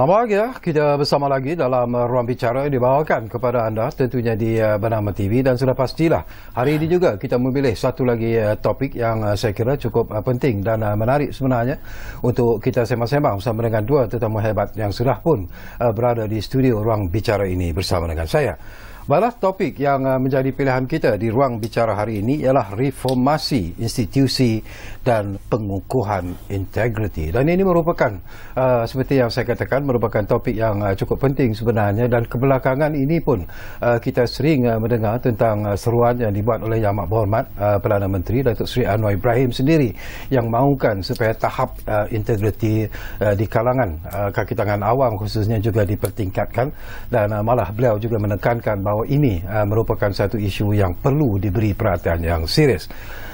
Selamat pagi ya. Kita bersama lagi dalam ruang bicara yang dibawakan kepada anda tentunya di eh, Bernama TV dan sudah pastilah hari ini juga kita memilih satu lagi eh, topik yang eh, saya kira cukup penting dan menarik sebenarnya untuk kita sembang-sembang bersama dengan dua tetamu hebat yang sudah pun berada di studio ruang bicara ini bersama dengan saya. Balas topik yang uh, menjadi pilihan kita di ruang bicara hari ini ialah reformasi institusi dan pengukuhan integriti. Dan ini merupakan uh, seperti yang saya katakan merupakan topik yang uh, cukup penting sebenarnya dan kebelakangan ini pun uh, kita sering uh, mendengar tentang uh, seruan yang dibuat oleh Yang Amat Berhormat uh, Perdana Menteri Datuk Seri Anwar Ibrahim sendiri yang mahukan supaya tahap uh, integriti uh, di kalangan uh, kaki tangan awam khususnya juga dipertingkatkan dan uh, malah beliau juga menekankan bahawa ini uh, merupakan satu isu yang perlu diberi perhatian yang serius.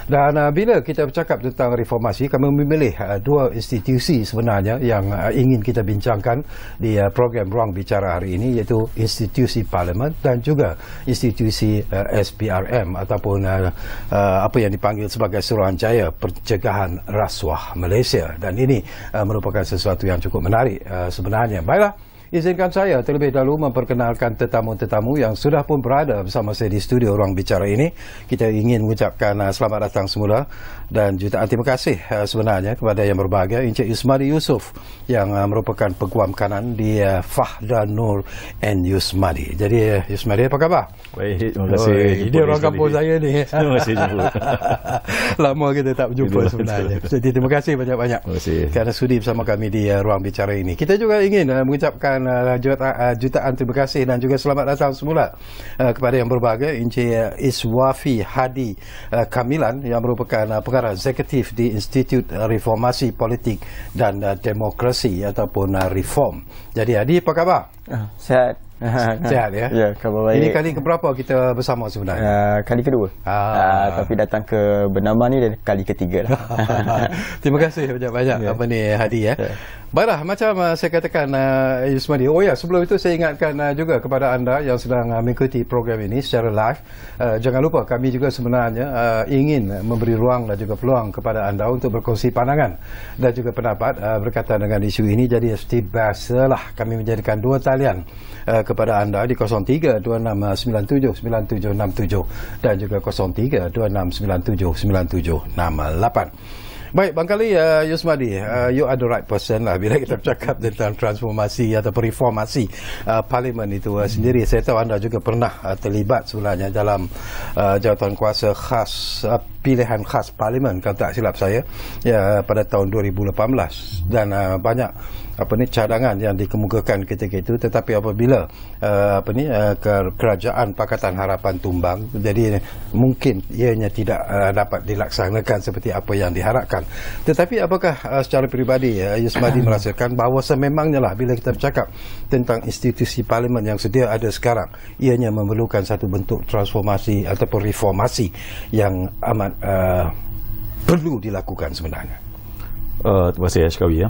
Dan uh, bila kita bercakap tentang reformasi, kami memilih uh, dua institusi sebenarnya yang uh, ingin kita bincangkan di uh, program Ruang Bicara hari ini iaitu institusi Parlimen dan juga institusi uh, SPRM ataupun uh, uh, apa yang dipanggil sebagai Suruhanjaya Pencegahan Rasuah Malaysia. Dan ini uh, merupakan sesuatu yang cukup menarik uh, sebenarnya. Baiklah. Izinkan saya terlebih dahulu memperkenalkan tetamu-tetamu yang sudah pun berada bersama saya di studio ruang bicara ini. Kita ingin mengucapkan uh, selamat datang semula dan juta terima kasih uh, sebenarnya kepada yang berbahagia Encik Yusmadi Yusuf yang uh, merupakan peguam kanan di uh, Fahda Nur and Yusmadi. Jadi uh, Yusmadi apa khabar? Baik, terima kasih. Oh, ini orang kampung saya ni. Terima kasih jumpa. Lama kita tak berjumpa sebenarnya. Jadi terima kasih banyak-banyak. Terima kasih. Kerana sudi bersama kami di uh, ruang bicara ini. Kita juga ingin uh, mengucapkan mengucapkan uh, eh, lah, juta, uh, jutaan terima kasih dan juga selamat datang semula uh, kepada yang berbahagia Encik Iswafi Hadi uh, Kamilan yang merupakan uh, pengarah eksekutif di Institut Reformasi Politik dan uh, Demokrasi ataupun uh, Reform. Jadi Hadi apa khabar? Uh, ah, sehat. Sihat ya, ya. ya? Ya, khabar baik. Ini kali keberapa kita bersama sebenarnya? Uh, kali kedua. Ah. Uh, tapi datang ke Bernama ni dan kali ketiga lah. Terima kasih banyak-banyak yeah. apa ni Hadi ya. Yeah. Baiklah, macam uh, saya katakan uh, Yusmadi. Oh ya, sebelum itu saya ingatkan uh, juga kepada anda yang sedang uh, mengikuti program ini secara live. Uh, jangan lupa kami juga sebenarnya uh, ingin memberi ruang dan juga peluang kepada anda untuk berkongsi pandangan dan juga pendapat uh, berkaitan dengan isu ini. Jadi, seperti biasalah kami menjadikan dua talian uh, kepada anda di 0326979767 dan juga 0326979768. Baik, Bang Kali, uh, eh, Yusmadi, uh, you are the right person lah bila kita bercakap tentang transformasi atau reformasi uh, parlimen itu uh, sendiri. Saya tahu anda juga pernah uh, terlibat sebenarnya dalam uh, jawatan kuasa khas uh, pilihan khas parlimen kalau tak silap saya ya, pada tahun 2018 dan uh, banyak apa ni cadangan yang dikemukakan ketika itu tetapi apabila uh, apa ni uh, kerajaan pakatan harapan tumbang jadi mungkin ianya tidak uh, dapat dilaksanakan seperti apa yang diharapkan tetapi apakah uh, secara peribadi uh, Yusmadi merasakan bahawa sememangnya lah bila kita bercakap tentang institusi parlimen yang sedia ada sekarang ianya memerlukan satu bentuk transformasi ataupun reformasi yang amat uh, perlu dilakukan sebenarnya uh, terima kasih Ashkawi ya, ya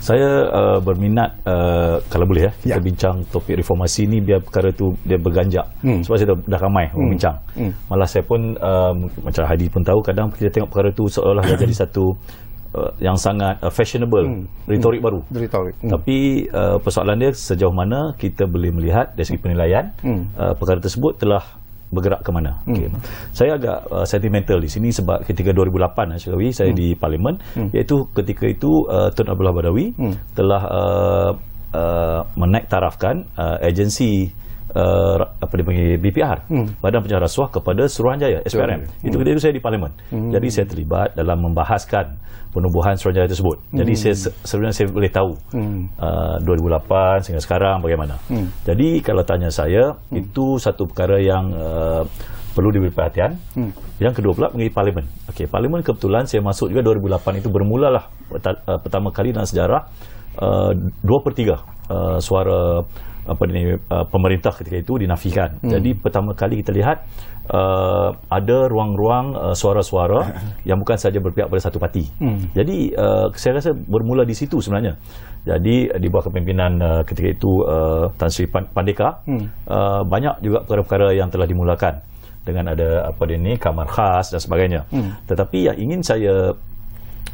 saya uh, berminat uh, kalau boleh ya kita ya. bincang topik reformasi ini biar perkara tu dia berganjak hmm. sebab saya dah, ramai hmm. bincang hmm. malah saya pun uh, macam Hadi pun tahu kadang kita tengok perkara tu seolah-olah dah jadi satu uh, yang sangat uh, fashionable hmm. retorik hmm. baru retorik hmm. tapi uh, persoalan dia sejauh mana kita boleh melihat dari segi penilaian hmm. uh, perkara tersebut telah bergerak ke mana. Hmm. Okay. Saya agak uh, sentimental di sini sebab ketika 2008 Asyawi eh, saya hmm. di parlimen hmm. iaitu ketika itu uh, Tun Abdullah Badawi hmm. telah uh, uh, menaik tarafkan uh, agensi uh, apa dia panggil BPR hmm. Badan Pencegahan Rasuah kepada Suruhanjaya SPRM hmm. itu ketika itu saya di parlimen hmm. jadi saya terlibat dalam membahaskan penubuhan Suruhanjaya tersebut jadi hmm. saya sebenarnya saya boleh tahu hmm. uh, 2008 sehingga sekarang bagaimana hmm. jadi kalau tanya saya hmm. itu satu perkara yang uh, perlu diberi perhatian. Hmm. Yang kedua pula mengenai parlimen. Okey, parlimen kebetulan saya masuk juga 2008 itu bermulalah uh, pertama kali dalam sejarah uh, 2/3 uh, suara apa ini uh, pemerintah ketika itu dinafikan. Hmm. Jadi pertama kali kita lihat uh, ada ruang-ruang uh, suara-suara yang bukan saja berpihak pada satu parti. Hmm. Jadi uh, saya rasa bermula di situ sebenarnya. Jadi di bawah kepimpinan uh, ketika itu uh, Tan Sri Pandeka hmm. uh, banyak juga perkara-perkara yang telah dimulakan dengan ada apa dia kamar khas dan sebagainya. Hmm. Tetapi yang ingin saya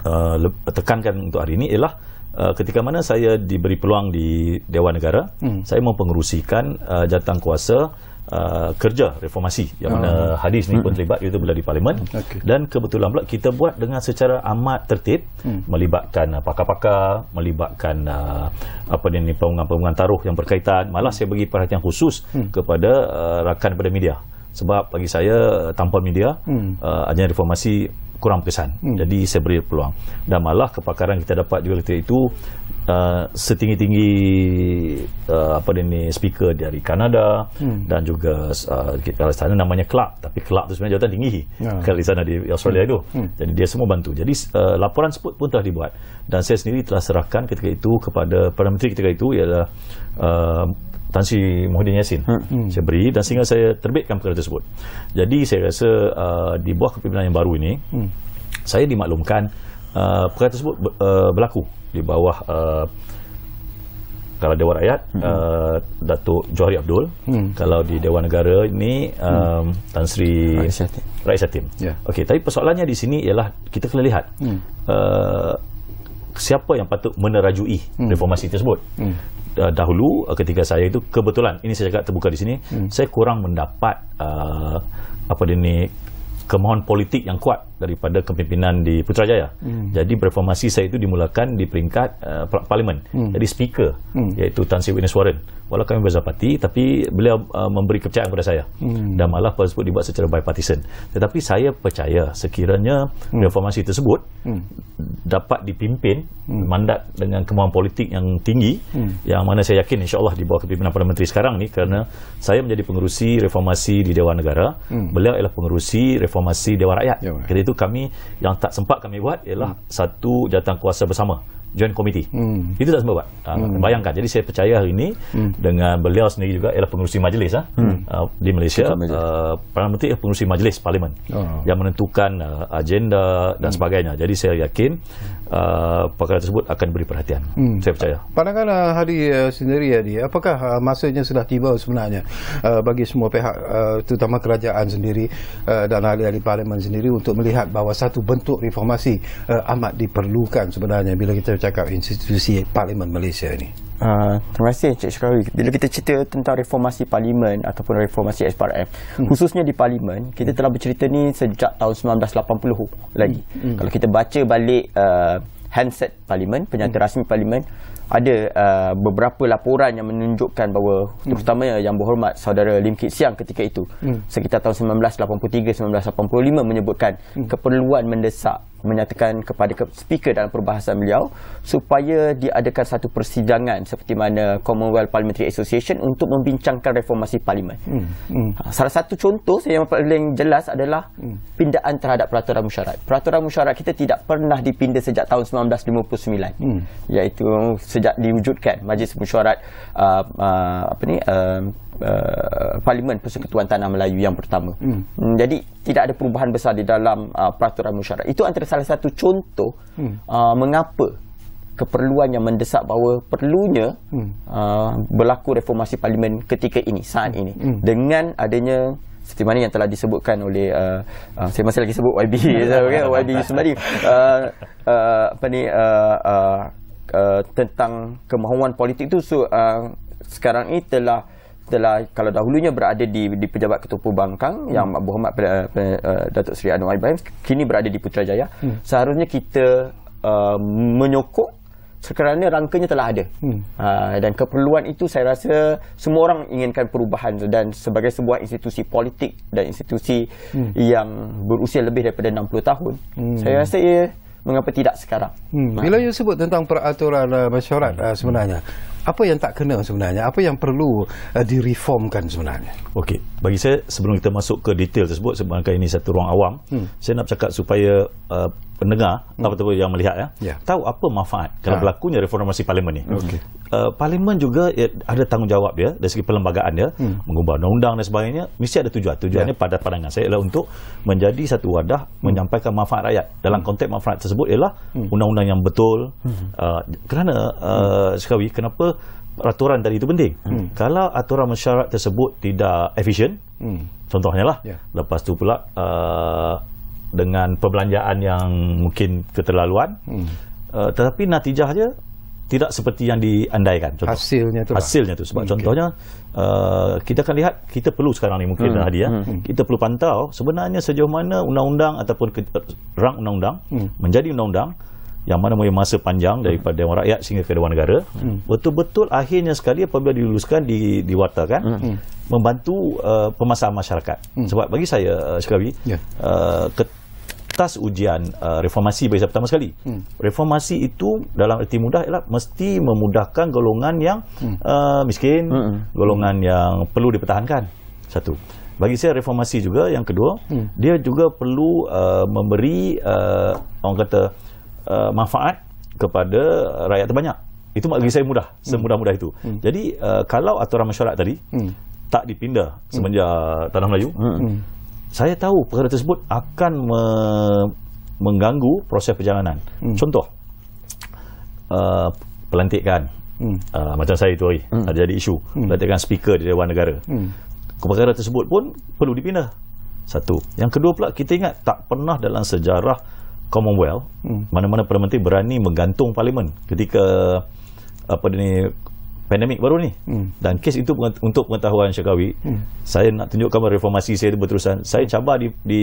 uh, tekankan untuk hari ini ialah Uh, ketika mana saya diberi peluang di Dewan Negara, hmm. saya mempengerusikan uh, jatang kuasa uh, kerja reformasi yang mana hmm. hadis ni pun hmm. terlibat Itu bila di parlimen okay. dan kebetulan pula kita buat dengan secara amat tertib hmm. melibatkan uh, pakar-pakar, melibatkan uh, apa ni pengumuman-pengumuman taruh yang berkaitan, malah saya bagi perhatian khusus hmm. kepada uh, rakan pada media sebab bagi saya uh, tanpa media hmm. uh, ajaran reformasi kurang berkesan. Hmm. Jadi saya beri peluang. Dan malah kepakaran kita dapat juga ketika itu uh, setinggi-tinggi uh, apa ni speaker dari Kanada hmm. dan juga uh, kalau sana namanya Clark tapi Clark tu sebenarnya jawatan tinggi yeah. kalau di sana di Australia hmm. itu. Hmm. Jadi dia semua bantu. Jadi uh, laporan sebut pun telah dibuat dan saya sendiri telah serahkan ketika itu kepada Perdana Menteri ketika itu ialah uh, Tan Sri Muhyiddin Yassin ha. hmm. saya beri dan sehingga saya terbitkan perkara tersebut jadi saya rasa uh, di bawah kepimpinan yang baru ini hmm. saya dimaklumkan uh, perkara tersebut uh, berlaku di bawah uh, kalau Dewan Rakyat hmm. uh, Datuk Johari Abdul hmm. kalau di Dewan Negara ini um, hmm. Tan Sri Rais yeah. okay, tapi persoalannya di sini ialah kita kena lihat hmm. Uh, siapa yang patut menerajui hmm. reformasi tersebut. Hmm. Uh, dahulu uh, ketika saya itu kebetulan ini saya cakap terbuka di sini, hmm. saya kurang mendapat uh, apa dia kemohon politik yang kuat daripada kepimpinan di Putrajaya. Hmm. Jadi reformasi saya itu dimulakan di peringkat uh, parlimen. Hmm. Jadi speaker hmm. iaitu Tan Sri Witness Warren. Walau kami berzapati tapi beliau uh, memberi kepercayaan kepada saya. Hmm. Dan malah tersebut dibuat secara bipartisan. Tetapi saya percaya sekiranya hmm. reformasi tersebut hmm. dapat dipimpin hmm. mandat dengan kemampuan politik yang tinggi hmm. yang mana saya yakin Insya Allah di bawah kepimpinan Perdana Menteri sekarang ni kerana saya menjadi pengerusi reformasi di Dewan Negara. Hmm. Beliau ialah pengerusi reformasi Dewan Rakyat. Ya, Kita itu kami yang tak sempat kami buat ialah hmm. satu jawatan kuasa bersama joint committee. Hmm. Itu tak semua, buat. Uh, ah, hmm. Bayangkan. Jadi saya percaya hari ini hmm. dengan beliau sendiri juga ialah pengurusi majlis uh, hmm. Ah, di Malaysia. Uh, Perdana Menteri ialah pengurusi majlis parlimen oh. yang menentukan uh, agenda dan hmm. sebagainya. Jadi saya yakin uh, perkara tersebut akan beri perhatian. Hmm. Saya percaya. Pandangan uh, Hadi uh, sendiri, Hadi. Apakah uh, masanya sudah tiba sebenarnya uh, bagi semua pihak uh, terutama kerajaan sendiri uh, dan ahli-ahli parlimen sendiri untuk melihat bahawa satu bentuk reformasi uh, amat diperlukan sebenarnya bila kita bercakap institusi Parlimen Malaysia ini? Uh, ah, terima kasih Encik Syukawi. Bila kita cerita tentang reformasi Parlimen ataupun reformasi SPRM, hmm. khususnya di Parlimen, kita hmm. telah bercerita ni sejak tahun 1980 lagi. Hmm. hmm. Kalau kita baca balik uh, handset Parlimen, penyata hmm. rasmi Parlimen, ada uh, beberapa laporan yang menunjukkan bahawa hmm. terutamanya yang berhormat saudara Lim Kit Siang ketika itu hmm. sekitar tahun 1983-1985 menyebutkan hmm. keperluan mendesak menyatakan kepada speaker dalam perbahasan beliau supaya diadakan satu persidangan seperti mana Commonwealth Parliamentary Association untuk membincangkan reformasi parlimen. Hmm. Hmm. Ha, salah satu contoh saya yang paling jelas adalah hmm. pindaan terhadap peraturan musyarat. Peraturan musyarat kita tidak pernah dipindah sejak tahun 1959 hmm. iaitu sejak diwujudkan Majlis Mesyuarat uh, uh, apa ni uh, uh, Parlimen Persekutuan Tanah Melayu yang pertama. Hmm. Hmm, jadi tidak ada perubahan besar di dalam uh, peraturan mesyuarat. Itu antara salah satu contoh hmm. uh, mengapa keperluan yang mendesak bahawa perlunya hmm. uh, berlaku reformasi parlimen ketika ini saat ini hmm. dengan adanya seperti mana yang telah disebutkan oleh uh, uh, saya masih lagi sebut YB YB sebenarnya uh, uh, apa ni uh, uh, Uh, tentang kemahuan politik itu so, uh, sekarang ini telah telah kalau dahulunya berada di di pejabat ketua pembangkang hmm. yang Abu Ahmad uh, uh, Datuk Seri Anwar Ibrahim kini berada di Putrajaya hmm. seharusnya kita uh, menyokong sekarang rangkanya telah ada hmm. uh, dan keperluan itu saya rasa semua orang inginkan perubahan dan sebagai sebuah institusi politik dan institusi hmm. yang berusia lebih daripada 60 tahun hmm. saya rasa ia mengapa tidak sekarang hmm. bila ha. you sebut tentang peraturan uh, mesyuarat uh, sebenarnya apa yang tak kena sebenarnya apa yang perlu uh, direformkan sebenarnya okey bagi saya sebelum kita masuk ke detail tersebut sebab ini satu ruang awam hmm. saya nak cakap supaya uh, pendengar hmm. apa-apa yang melihat ya, yeah. tahu apa manfaat kalau ha. berlakunya reformasi parlimen ni. Okay. Uh, eh, parlimen juga ya, ada tanggungjawab dia ya, dari segi perlembagaan dia ya. hmm. mengubah undang-undang dan sebagainya mesti ada tujuan. Tujuannya yeah. pada pandangan saya ialah untuk menjadi satu wadah hmm. menyampaikan manfaat rakyat. Dalam hmm. konteks manfaat tersebut ialah hmm. undang-undang yang betul. Hmm. Uh, kerana uh, sekali kenapa peraturan dari itu penting. Hmm. Kalau aturan mesyuarat tersebut tidak efisien, hmm. contohnya lah. Yeah. Lepas tu pula uh, dengan perbelanjaan yang mungkin keterlaluan hmm. uh, tetapi natijahnya tidak seperti yang diandaikan contoh hasilnya tu lah. hasilnya tu sebab okay. Hmm, contohnya uh, kita akan lihat kita perlu sekarang ni mungkin hmm. hadiah hmm, hmm. kita perlu pantau sebenarnya sejauh mana undang-undang ataupun ke, rang undang-undang hmm. menjadi undang-undang yang mana mempunyai masa panjang hmm. daripada Dewan Rakyat sehingga ke Dewan Negara hmm. betul-betul akhirnya sekali apabila diluluskan di, diwartakan hmm. membantu uh, pemasaran masyarakat hmm. sebab bagi saya uh, sekali yeah. Ya. uh, atas ujian uh, reformasi bagi saya pertama sekali. Hmm. Reformasi itu dalam erti mudah ialah mesti memudahkan golongan yang hmm. uh, miskin, hmm. golongan hmm. yang perlu dipertahankan. Satu. Bagi saya reformasi juga yang kedua, hmm. dia juga perlu uh, memberi uh, orang kata uh, manfaat kepada rakyat terbanyak. Itu bagi saya mudah, hmm. semudah-mudah itu. Hmm. Jadi uh, kalau aturan masyarakat tadi hmm. tak dipindah semenjak hmm. tanah Melayu, Hmm saya tahu perkara tersebut akan me- mengganggu proses perjalanan. Hmm. Contoh, uh, pelantikan. Hmm. Uh, macam saya itu hari, hmm. ada jadi isu. Hmm. Pelantikan speaker di Dewan Negara. Hmm. Perkara tersebut pun perlu dipindah. Satu. Yang kedua pula, kita ingat tak pernah dalam sejarah Commonwealth, hmm. mana-mana Perdana Menteri berani menggantung Parlimen ketika apa ini pandemik baru ni. Hmm. Dan kes itu untuk pengetahuan Syekawi, hmm. saya nak tunjukkan reformasi saya itu berterusan. Saya cabar di, di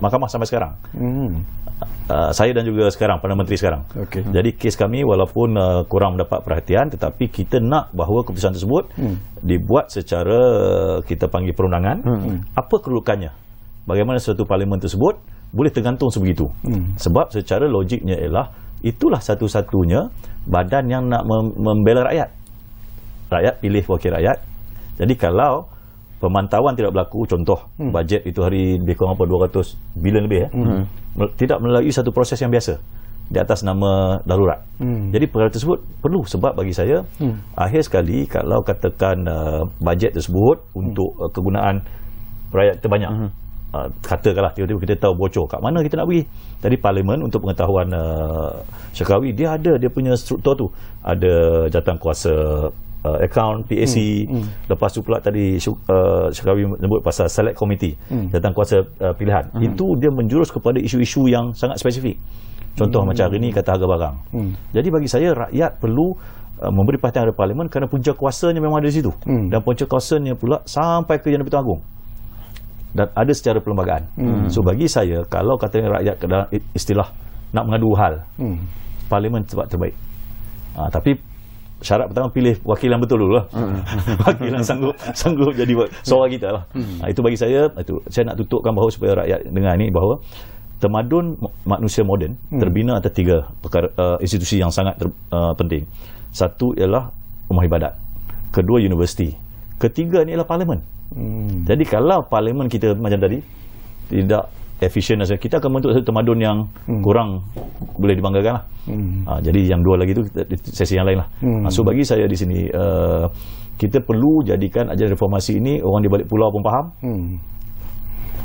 mahkamah sampai sekarang. Hmm. Uh, saya dan juga sekarang, Perdana Menteri sekarang. Okay. Hmm. Jadi kes kami walaupun uh, kurang mendapat perhatian, tetapi kita nak bahawa keputusan tersebut hmm. dibuat secara uh, kita panggil perundangan. Hmm. hmm. Apa kerudukannya? Bagaimana suatu parlimen tersebut boleh tergantung sebegitu? Hmm. Sebab secara logiknya ialah itulah satu-satunya badan yang nak mem- membela rakyat. Hmm rakyat pilih wakil rakyat. Jadi kalau pemantauan tidak berlaku, contoh hmm. bajet itu hari lebih kurang apa 200 bilion lebih ya, hmm. tidak melalui satu proses yang biasa di atas nama darurat. Hmm. Jadi perkara tersebut perlu sebab bagi saya hmm. akhir sekali kalau katakan uh, bajet tersebut hmm. untuk uh, kegunaan rakyat terbanyak. Hmm. Uh, katakanlah tiba-tiba kita tahu bocor kat mana kita nak pergi tadi parlimen untuk pengetahuan uh, Syekawi dia ada dia punya struktur tu ada jatuh kuasa uh, account PAC mm. Mm. lepas tu pula tadi uh, Syukawi menyebut pasal select committee mm. tentang kuasa uh, pilihan mm. itu dia menjurus kepada isu-isu yang sangat spesifik contoh mm. macam hari ini kata harga barang mm. jadi bagi saya rakyat perlu uh, memberi perhatian kepada parlimen kerana punca kuasanya memang ada di situ hmm. dan punca kuasanya pula sampai ke Jenderal Agung dan ada secara perlembagaan hmm. so bagi saya kalau kata rakyat dalam istilah nak mengadu hal hmm. parlimen sebab terbaik ha, tapi syarat pertama pilih wakil yang betul dulu lah. Hmm. wakil yang sanggup sanggup jadi suara kita lah. Hmm. Ha, itu bagi saya, itu saya nak tutupkan bahawa supaya rakyat dengar ini bahawa temadun manusia moden hmm. terbina atas tiga perkara, uh, institusi yang sangat ter, uh, penting. Satu ialah rumah ibadat. Kedua universiti. Ketiga ni ialah parlimen. Hmm. Jadi kalau parlimen kita macam tadi tidak efisien dan kita akan membentuk satu temadun yang hmm. kurang boleh dibanggakan lah. Hmm. Uh, jadi yang dua lagi itu sesi yang lain lah. Hmm. Uh, so bagi saya di sini uh, kita perlu jadikan ajaran reformasi ini orang di balik pulau pun faham hmm.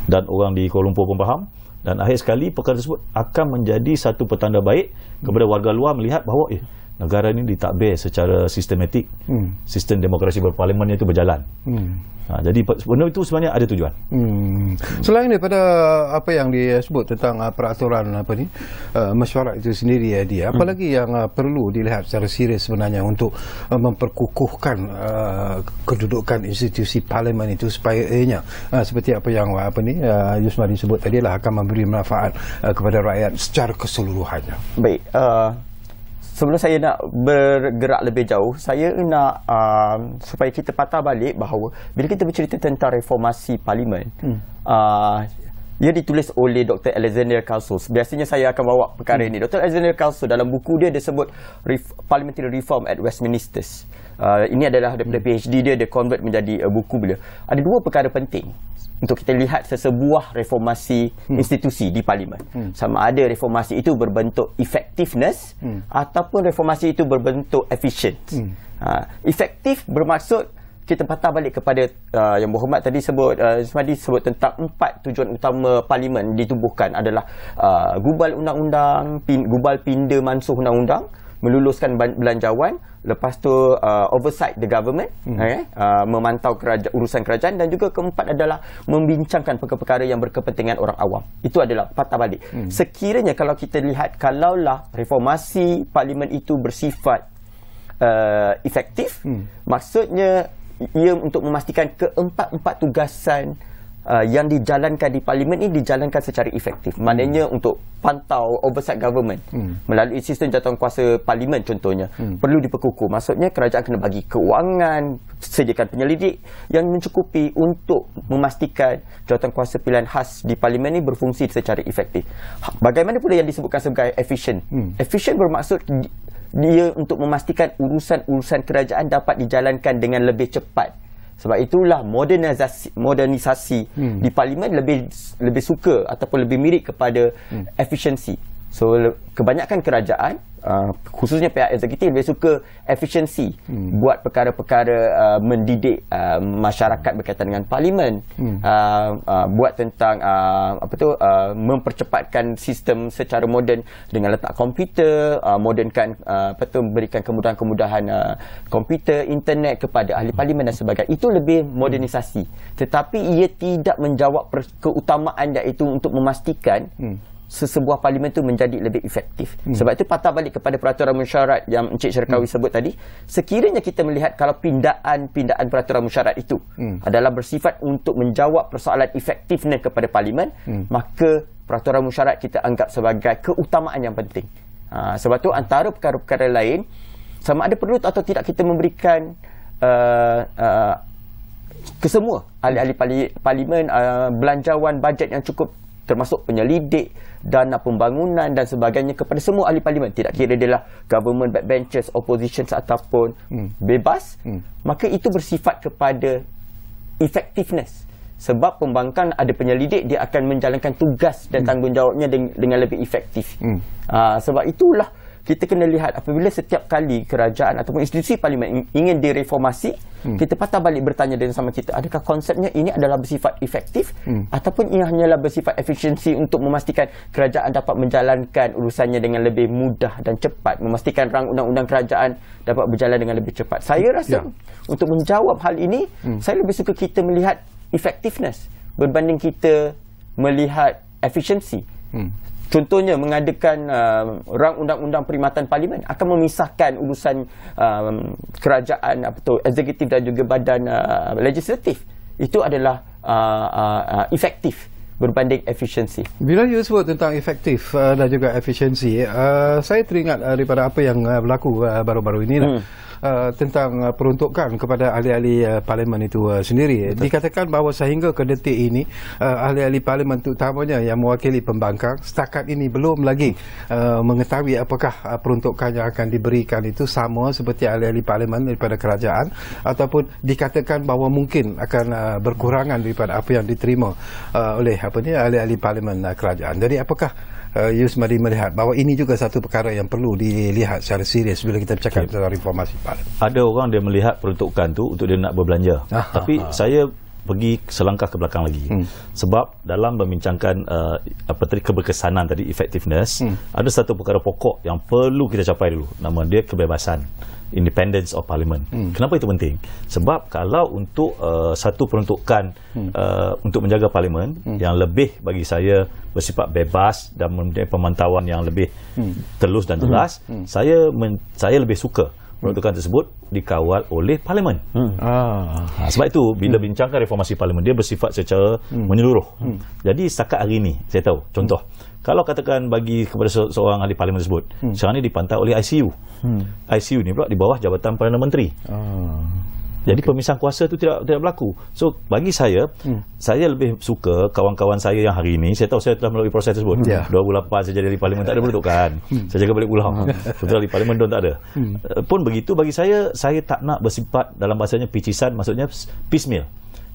dan orang di Kuala Lumpur pun faham dan akhir sekali perkara tersebut akan menjadi satu petanda baik kepada warga luar melihat bahawa eh, negara ini ditakbir secara sistematik hmm. sistem demokrasi berparlimennya itu berjalan hmm. ha, jadi benda itu sebenarnya ada tujuan hmm. selain daripada apa yang disebut tentang uh, peraturan apa ni uh, mesyuarat itu sendiri ya eh, dia apalagi hmm. yang uh, perlu dilihat secara serius sebenarnya untuk uh, memperkukuhkan uh, kedudukan institusi parlimen itu supaya ianya uh, seperti apa yang uh, apa ni uh, Yusmari sebut tadilah akan memberi manfaat uh, kepada rakyat secara keseluruhannya baik uh, sebelum saya nak bergerak lebih jauh, saya nak um, supaya kita patah balik bahawa bila kita bercerita tentang reformasi parlimen, hmm. uh, ia ditulis oleh Dr. Alexander Kalsos. Biasanya saya akan bawa perkara hmm. ini. Dr. Alexander Kalsos dalam buku dia, dia sebut Re- Parliamentary Reform at Westminster uh, ini adalah daripada hmm. PhD dia dia convert menjadi uh, buku bila ada dua perkara penting untuk kita lihat sesebuah reformasi hmm. institusi di parlimen hmm. sama ada reformasi itu berbentuk effectiveness hmm. ataupun reformasi itu berbentuk efficient hmm. uh, efektif bermaksud kita patah balik kepada uh, yang berhormat tadi sebut Ismadi uh, sebut tentang empat tujuan utama parlimen ditubuhkan adalah uh, gubal undang-undang pin, gubal pindah mansuh undang-undang meluluskan belanjawan lepas tu uh, oversight the government hmm. eh, uh, memantau keraja- urusan kerajaan dan juga keempat adalah membincangkan perkara-perkara yang berkepentingan orang awam itu adalah patah balik hmm. sekiranya kalau kita lihat kalaulah reformasi parlimen itu bersifat uh, efektif hmm. maksudnya ia untuk memastikan keempat-empat tugasan uh, yang dijalankan di parlimen ini dijalankan secara efektif. Hmm. Maknanya untuk pantau oversight government hmm. melalui sistem jawatan kuasa parlimen contohnya hmm. perlu diperkukuh. Maksudnya kerajaan kena bagi kewangan, sediakan penyelidik yang mencukupi untuk memastikan jatuhan kuasa pilihan khas di parlimen ini berfungsi secara efektif. Ha, bagaimana pula yang disebutkan sebagai efisien? Hmm. Efisien bermaksud dia untuk memastikan urusan-urusan kerajaan dapat dijalankan dengan lebih cepat. Sebab itulah modernisasi, modernisasi hmm. di parlimen lebih lebih suka ataupun lebih mirip kepada hmm. efisiensi. So kebanyakan kerajaan uh, khususnya pihak eksekutif dia suka efisiensi hmm. buat perkara-perkara uh, mendidik uh, masyarakat berkaitan dengan parlimen hmm. uh, uh, buat tentang uh, apa tu uh, mempercepatkan sistem secara moden dengan letak komputer uh, modenkan uh, apa tu berikan kemudahan-kemudahan uh, komputer internet kepada ahli parlimen dan sebagainya itu lebih modernisasi hmm. tetapi ia tidak menjawab per- keutamaan iaitu untuk memastikan hmm sesebuah parlimen tu menjadi lebih efektif. Hmm. Sebab itu patah balik kepada peraturan mensyarat yang Encik Syarikawi hmm. sebut tadi. Sekiranya kita melihat kalau pindaan-pindaan peraturan mensyarat itu hmm. adalah bersifat untuk menjawab persoalan efektifnya kepada parlimen, hmm. maka peraturan mensyarat kita anggap sebagai keutamaan yang penting. Ha, sebab itu antara perkara-perkara lain, sama ada perlu atau tidak kita memberikan uh, uh, kesemua ahli-ahli parlimen uh, belanjawan bajet yang cukup termasuk penyelidik dana ah, pembangunan dan sebagainya kepada semua ahli parlimen tidak kira dia lah government backbenchers opposition ataupun hmm. bebas hmm. maka itu bersifat kepada effectiveness sebab pembangkang ada penyelidik dia akan menjalankan tugas dan hmm. tanggungjawabnya dengan, dengan lebih efektif hmm. uh, sebab itulah kita kena lihat apabila setiap kali kerajaan ataupun institusi parlimen ingin direformasi hmm. kita patah balik bertanya dengan sama kita adakah konsepnya ini adalah bersifat efektif hmm. ataupun ia hanyalah bersifat efisiensi untuk memastikan kerajaan dapat menjalankan urusannya dengan lebih mudah dan cepat memastikan rang undang-undang kerajaan dapat berjalan dengan lebih cepat saya ya. rasa yeah. untuk menjawab hal ini hmm. saya lebih suka kita melihat effectiveness berbanding kita melihat efisiensi hmm. Contohnya mengadakan uh, rang undang-undang perkhidmatan parlimen akan memisahkan urusan um, kerajaan apa tu eksekutif dan juga badan uh, legislatif. Itu adalah uh, uh, uh, efektif berbanding efisiensi. Bila you sebut tentang efektif uh, dan juga efisiensi, uh, saya teringat uh, daripada apa yang uh, berlaku uh, baru-baru ini. Hmm. Lah. Uh, tentang uh, peruntukan kepada ahli-ahli uh, parlimen itu uh, sendiri. Betul. Dikatakan bahawa sehingga ke detik ini uh, ahli-ahli parlimen utamanya yang mewakili pembangkang setakat ini belum lagi uh, mengetahui apakah uh, peruntukan yang akan diberikan itu sama seperti ahli-ahli parlimen daripada kerajaan ataupun dikatakan bahawa mungkin akan uh, berkurangan daripada apa yang diterima uh, oleh apa ni ahli-ahli parlimen uh, kerajaan. Jadi apakah uh, eh, Yus mari melihat bahawa ini juga satu perkara yang perlu dilihat secara serius bila kita bercakap okay. tentang reformasi parlimen. Ada orang dia melihat peruntukan tu untuk dia nak berbelanja. Ah, Tapi ah, saya pergi selangkah ke belakang lagi. Hmm. Sebab dalam membincangkan uh, apa tadi keberkesanan tadi effectiveness, hmm. ada satu perkara pokok yang perlu kita capai dulu. Nama dia kebebasan independence of parliament. Hmm. Kenapa itu penting? Sebab kalau untuk uh, satu peruntukan hmm. uh, untuk menjaga parlimen hmm. yang lebih bagi saya bersifat bebas dan mempunyai pemantauan yang lebih hmm. telus dan hmm. jelas, hmm. Hmm. saya men, saya lebih suka peruntukan tersebut dikawal oleh parlimen. Hmm. Ah. Ha, sebab itu bila hmm. bincangkan reformasi parlimen dia bersifat secara hmm. menyeluruh. Hmm. Jadi setakat hari ini saya tahu contoh hmm kalau katakan bagi kepada seorang ahli parlimen tersebut hmm. sekarang ni dipantau oleh ICU hmm. ICU ni pula di bawah jabatan Perdana Menteri oh. Jadi okay. pemisahan kuasa tu tidak tidak berlaku. So bagi saya, hmm. saya lebih suka kawan-kawan saya yang hari ini, saya tahu saya telah melalui proses tersebut. Yeah. Ya. 2008 saya jadi di parlimen tak ada betul kan? Hmm. Saya jaga balik ulang. Hmm. Betul di parlimen don tak ada. Hmm. Eh, pun begitu bagi saya, saya tak nak bersifat dalam bahasanya picisan, maksudnya piecemeal.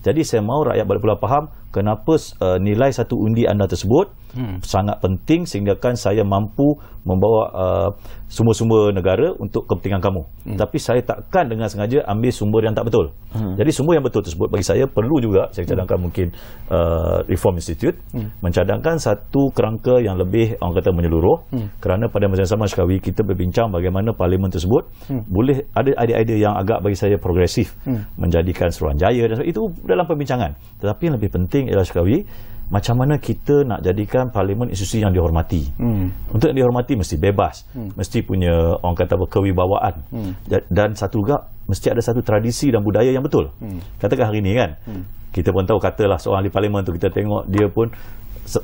Jadi saya mahu rakyat balik pulau faham kenapa uh, nilai satu undi anda tersebut hmm. sangat penting sehingga kan saya mampu membawa uh, semua-semua negara untuk kepentingan kamu hmm. tapi saya takkan dengan sengaja ambil sumber yang tak betul hmm. jadi semua yang betul tersebut bagi saya perlu juga saya hmm. cadangkan hmm. mungkin uh, Reform Institute hmm. mencadangkan satu kerangka yang lebih orang kata menyeluruh hmm. kerana pada masa yang sama sekali kita berbincang bagaimana parlimen tersebut hmm. boleh ada idea-idea yang agak bagi saya progresif hmm. menjadikan seruan jaya dan itu dalam perbincangan tetapi yang lebih penting ialah sekali macam mana kita nak jadikan parlimen institusi yang dihormati hmm. untuk dihormati mesti bebas hmm. mesti punya orang kata apa, kewibawaan hmm. dan satu juga mesti ada satu tradisi dan budaya yang betul hmm. katakan hari ini kan hmm. kita pun tahu katalah seorang ahli parlimen tu kita tengok dia pun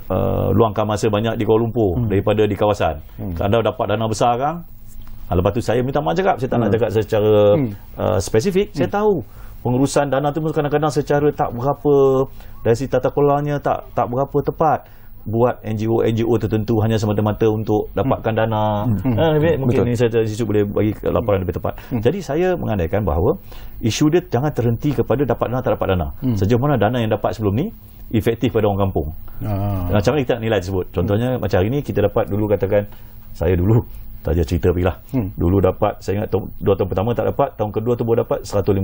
uh, luangkan masa banyak di Kuala Lumpur hmm. daripada di kawasan hmm. anda dapat dana besar kan ah, lepas tu saya minta maaf cakap saya tak hmm. nak cakap secara hmm. uh, spesifik hmm. saya tahu pengurusan dana tu pun kadang-kadang secara tak berapa dari si tata kelolanya tak tak berapa tepat buat NGO NGO tertentu hanya semata-mata untuk dapatkan hmm. dana. Hmm. Ah, hmm. Eh, mungkin ini saya cuba boleh bagi laporan hmm. lebih tepat. Hmm. Jadi saya mengandaikan bahawa isu dia jangan terhenti kepada dapat dana tak dapat dana. Hmm. Sejauh mana dana yang dapat sebelum ni efektif pada orang kampung. Ah. Macam mana kita nak nilai tersebut? Contohnya hmm. macam hari ni kita dapat dulu katakan saya dulu tak ada cerita pergilah. Hmm. Dulu dapat, saya ingat dua tahun pertama tak dapat, tahun kedua tu baru dapat 150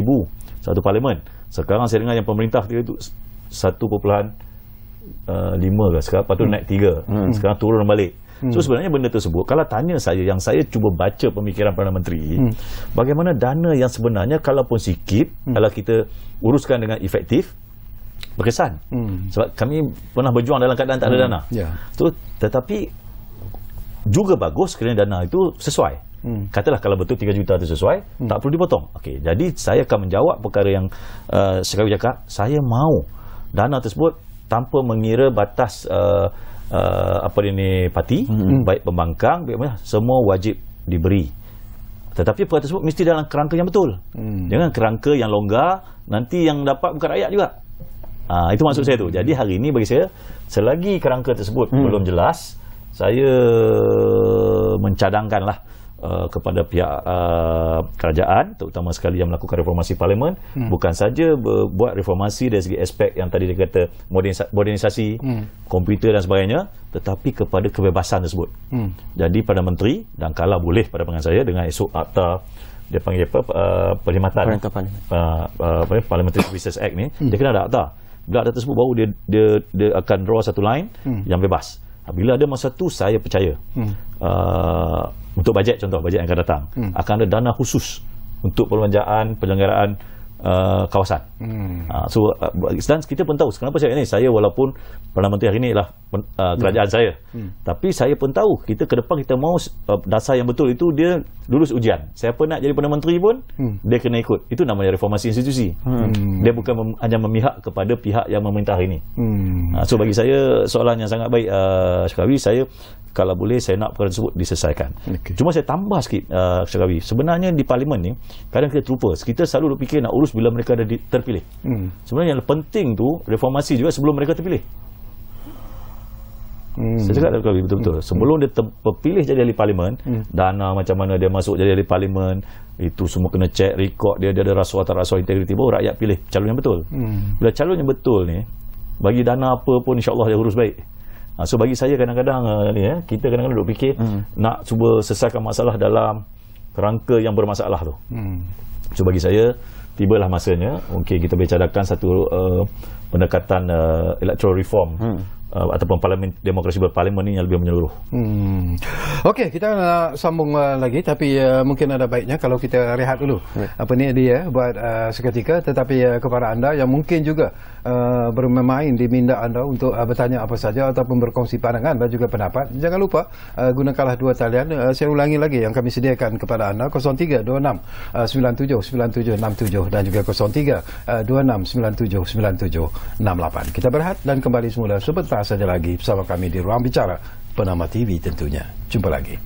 ribu satu parlimen. Sekarang saya dengar yang pemerintah dia tu 1.5 uh, lima, ke sekarang, lepas tu hmm. naik tiga. Hmm. Sekarang turun balik. Hmm. So sebenarnya benda tersebut, kalau tanya saya, yang saya cuba baca pemikiran Perdana Menteri, hmm. bagaimana dana yang sebenarnya kalaupun sikit, hmm. kalau kita uruskan dengan efektif, berkesan. Hmm. Sebab kami pernah berjuang dalam keadaan tak ada hmm. dana. Hmm. Ya. Yeah. So, tetapi juga bagus kerana dana itu sesuai. Hmm. Katalah kalau betul 3 juta itu sesuai, hmm. tak perlu dipotong. Okay, jadi saya akan menjawab perkara yang uh, sekali cakap, saya mau dana tersebut tanpa mengira batas uh, Uh, apa ini parti hmm. baik pembangkang baik mana, semua wajib diberi tetapi perkara tersebut mesti dalam kerangka yang betul hmm. jangan kerangka yang longgar nanti yang dapat bukan rakyat juga uh, itu maksud hmm. saya tu jadi hari ini bagi saya selagi kerangka tersebut hmm. belum jelas saya mencadangkanlah uh, kepada pihak uh, kerajaan terutama sekali yang melakukan reformasi parlimen hmm. bukan saja buat reformasi dari segi aspek yang tadi dia kata modernisasi hmm. komputer dan sebagainya tetapi kepada kebebasan tersebut. Hmm. Jadi pada menteri dan kalau boleh pada pandangan saya dengan esok akta dia panggil apa uh, perkhidmatan parlimen. Uh, uh, parliamentary services act ni hmm. dia kena ada akta. Bila ada tersebut baru dia dia dia akan draw satu line hmm. yang bebas. Ah, bila ada masa tu saya percaya hmm. uh, untuk bajet contoh bajet yang akan datang hmm. akan ada dana khusus untuk perbelanjaan penyelenggaraan uh, kawasan. Hmm. Uh, so uh, dan kita pun tahu kenapa saya ini saya walaupun Perdana Menteri hari ini ialah uh, hmm. kerajaan hmm. saya. Hmm. Tapi saya pun tahu kita ke depan kita mahu uh, dasar yang betul itu dia lulus ujian. Siapa nak jadi Perdana Menteri pun hmm. dia kena ikut. Itu namanya reformasi institusi. Hmm. hmm. Dia bukan mem, hanya memihak kepada pihak yang memerintah hari ini. Hmm. Uh, so bagi saya soalan yang sangat baik uh, Syekh saya kalau boleh saya nak perkara tersebut diselesaikan. Okay. Cuma saya tambah sikit uh, Syakawi. Sebenarnya di parlimen ni kadang kita terlupa. Kita selalu fikir nak urus bila mereka ada di, terpilih. Hmm. Sebenarnya yang penting tu reformasi juga sebelum mereka terpilih. Hmm. Saya cakap Syakawi betul-betul. Hmm. Sebelum dia terpilih jadi ahli parlimen, hmm. dana macam mana dia masuk jadi ahli parlimen, itu semua kena cek rekod dia dia ada rasuah tak rasuah integriti baru rakyat pilih calon yang betul. Hmm. Bila calon yang betul ni bagi dana apa pun insya-Allah dia urus baik. Ha, so bagi saya kadang-kadang uh, ni, eh, kita kadang-kadang duduk fikir hmm. nak cuba selesaikan masalah dalam kerangka yang bermasalah tu. Hmm. So bagi saya tibalah masanya okey kita bercadangkan satu uh, pendekatan uh, electoral reform. Hmm. Uh, ataupun parlimen demokrasi berparlimen ini yang lebih menyeluruh. Hmm. Okey, kita nak sambung uh, lagi tapi uh, mungkin ada baiknya kalau kita rehat dulu. Right. Ya. Apa ni dia buat uh, seketika tetapi uh, kepada anda yang mungkin juga Eh, bermain di minda anda untuk uh, bertanya apa saja ataupun berkongsi pandangan dan juga pendapat. Jangan lupa uh, gunakanlah dua talian. Uh, saya ulangi lagi yang kami sediakan kepada anda 0326979767 uh, dan juga 0326979768. Uh, Kita berehat dan kembali semula sebentar saja lagi bersama kami di ruang bicara Penama TV tentunya. Jumpa lagi.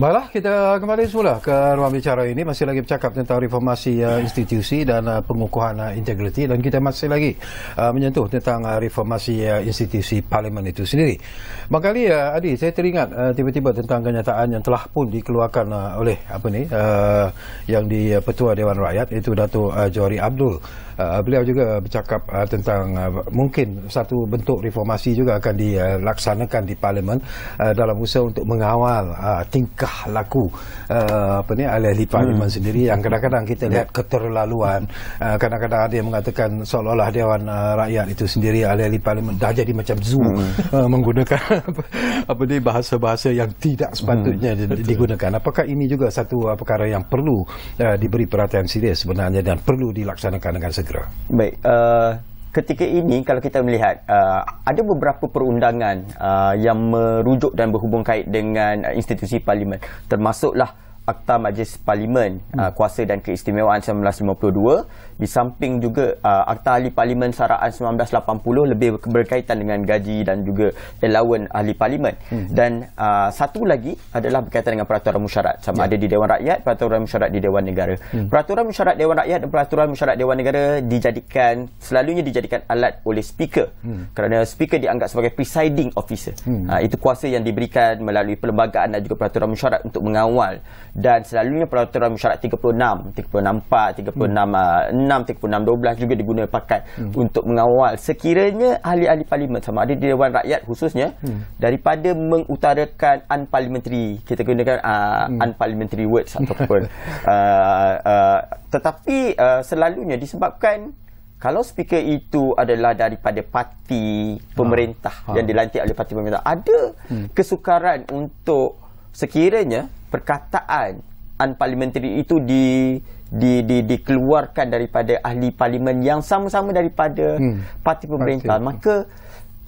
Baiklah, kita kembali semula ke ruang bicara ini. Masih lagi bercakap tentang reformasi uh, institusi dan uh, pengukuhan uh, integriti dan kita masih lagi uh, menyentuh tentang uh, reformasi uh, institusi parlimen itu sendiri. Bang Kali, uh, Adi, saya teringat tiba-tiba uh, tentang kenyataan yang telah pun dikeluarkan uh, oleh apa ni, uh, yang di uh, Petua Dewan Rakyat, itu Datuk uh, Johari Abdul. Uh, beliau juga bercakap uh, tentang uh, mungkin satu bentuk reformasi juga akan dilaksanakan di parlimen uh, dalam usaha untuk mengawal uh, tingkah tingkah laku uh, apa ni ahli parlimen hmm. sendiri yang kadang-kadang kita ya. lihat keterlaluan uh, kadang-kadang ada yang mengatakan seolah-olah dewan uh, rakyat itu sendiri alih-alih parlimen dah jadi macam zoo hmm. uh, menggunakan apa, apa ni bahasa-bahasa yang tidak sepatutnya hmm. digunakan apakah ini juga satu uh, perkara yang perlu uh, diberi perhatian serius sebenarnya dan perlu dilaksanakan dengan segera baik uh, ketika ini kalau kita melihat uh, ada beberapa perundangan uh, yang merujuk dan berhubung kait dengan uh, institusi parlimen termasuklah Akta Majlis Parlimen uh, hmm. uh, Kuasa dan Keistimewaan 1952 di samping juga uh, Akta Ahli Parlimen Saraan 1980 lebih berkaitan dengan gaji dan juga allowance Ahli Parlimen hmm. dan uh, satu lagi adalah berkaitan dengan peraturan musyarat sama ya. ada di Dewan Rakyat peraturan musyarat di Dewan Negara hmm. peraturan musyarat Dewan Rakyat dan peraturan musyarat Dewan Negara dijadikan selalunya dijadikan alat oleh speaker hmm. kerana speaker dianggap sebagai presiding officer hmm. uh, itu kuasa yang diberikan melalui perlembagaan dan juga peraturan musyarat untuk mengawal dan selalunya peraturan musyarat 36 364 36 hmm. 36 12 juga digunakan pakat hmm. untuk mengawal sekiranya ahli-ahli parlimen sama ada Dewan Rakyat khususnya hmm. daripada mengutarakan unparliamentary kita gunakan uh, hmm. unparliamentary words ataupun uh, uh, tetapi uh, selalunya disebabkan kalau speaker itu adalah daripada parti pemerintah ha. Ha. yang dilantik oleh parti pemerintah ada hmm. kesukaran untuk sekiranya perkataan unparliamentary itu di di di dikeluarkan daripada ahli parlimen yang sama-sama daripada hmm. parti pemerintah parti. maka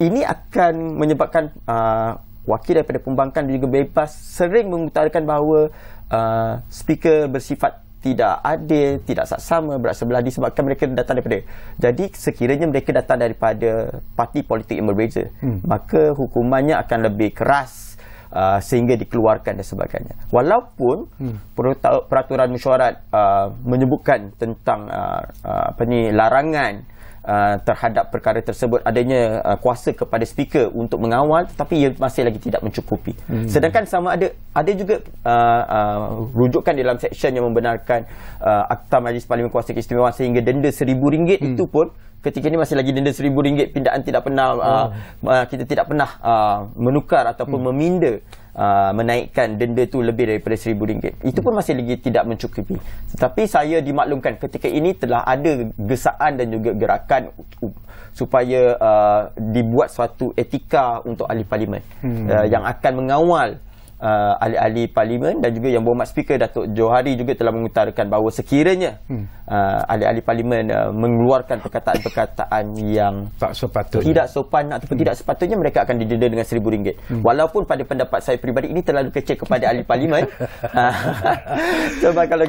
ini akan menyebabkan uh, wakil daripada pembangkang juga bebas sering mengutarakan bahawa uh, speaker bersifat tidak adil, tidak saksama, berat sebelah disebabkan mereka datang daripada jadi sekiranya mereka datang daripada parti politik yang berbeza, hmm. maka hukumannya akan lebih keras uh, sehingga dikeluarkan dan sebagainya. Walaupun hmm. peraturan mesyuarat uh, menyebutkan tentang uh, uh apa ni larangan uh, terhadap perkara tersebut adanya uh, kuasa kepada speaker untuk mengawal tetapi ia masih lagi tidak mencukupi hmm. sedangkan sama ada ada juga uh, uh, rujukan dalam seksyen yang membenarkan uh, akta majlis parlimen kuasa istimewa sehingga denda RM1000 hmm. itu pun ketika ini masih lagi denda RM1000 pindaan tidak pernah uh, hmm. uh, kita tidak pernah uh, menukar ataupun hmm. meminda Uh, menaikkan denda tu lebih daripada seribu ringgit. Itu pun masih lagi tidak mencukupi. Tetapi saya dimaklumkan ketika ini telah ada gesaan dan juga gerakan supaya uh, dibuat suatu etika untuk ahli parlimen hmm. uh, yang akan mengawal uh, ahli-ahli parlimen dan juga yang berhormat speaker Datuk Johari juga telah mengutarakan bahawa sekiranya hmm. uh, ahli-ahli parlimen uh, mengeluarkan perkataan-perkataan yang tak sepatutnya tidak sopan atau hmm. tidak sepatutnya mereka akan didenda dengan RM1000. Hmm. Walaupun pada pendapat saya pribadi ini terlalu kecil kepada ahli parlimen. Sebab ah, kalau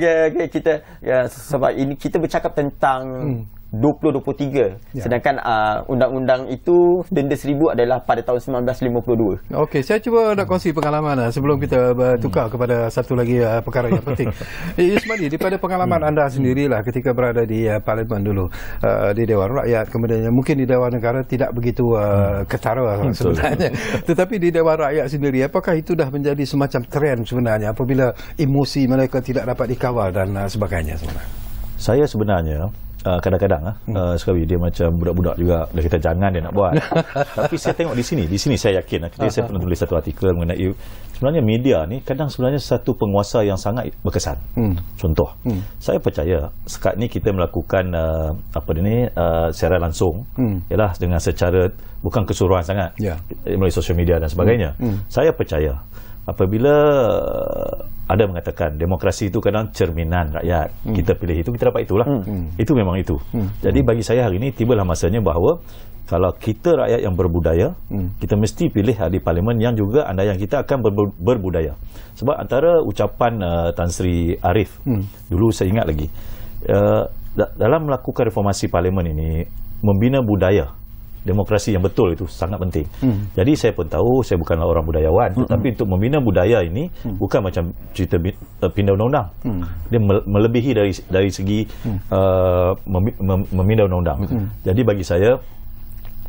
kita ya, sebab ini kita bercakap tentang hmm. 2023 yeah. sedangkan uh, undang-undang uh, itu denda seribu adalah pada tahun 1952 Okey, saya cuba nak kongsi pengalaman lah sebelum kita bertukar hmm. kepada satu lagi uh, perkara yang penting Ismaili, eh, daripada pengalaman hmm. anda hmm. sendirilah ketika berada di uh, parlimen dulu uh, di Dewan Rakyat kemudiannya mungkin di Dewan Negara tidak begitu uh, ketara sebenarnya tetapi di Dewan Rakyat sendiri apakah itu dah menjadi semacam trend sebenarnya apabila emosi mereka tidak dapat dikawal dan uh, sebagainya sebenarnya saya sebenarnya Ah, kadang-kadang uh, hmm. Ah, sekali dia macam budak-budak juga dah kita jangan dia nak buat tapi saya tengok di sini di sini saya yakin ketika saya pernah tulis satu artikel mengenai sebenarnya media ni kadang sebenarnya satu penguasa yang sangat berkesan hmm. contoh hmm. saya percaya sekat ni kita melakukan uh, apa ini uh, secara langsung hmm. ialah dengan secara bukan keseluruhan sangat yeah. melalui sosial media dan sebagainya hmm. Hmm. saya percaya apabila eh, ada mengatakan demokrasi itu kadang cerminan rakyat hmm. kita pilih itu kita dapat itulah hmm. hmm. itu memang itu hmm. jadi hmm. bagi saya hari ini tibalah masanya bahawa kalau kita rakyat yang berbudaya hmm. kita mesti pilih ahli parlimen yang juga anda yang kita akan ber- berbudaya sebab antara ucapan uh, Tan Sri Arif hmm. dulu saya ingat lagi uh, dalam melakukan reformasi parlimen ini membina budaya demokrasi yang betul itu sangat penting. Hmm. Jadi saya pun tahu saya bukanlah orang budayawan hmm. tetapi untuk membina budaya ini hmm. bukan macam cerita uh, pindah undang-undang. Hmm. Dia me melebihi dari dari segi hmm. uh, mem memindah undang-undang. Hmm. Jadi bagi saya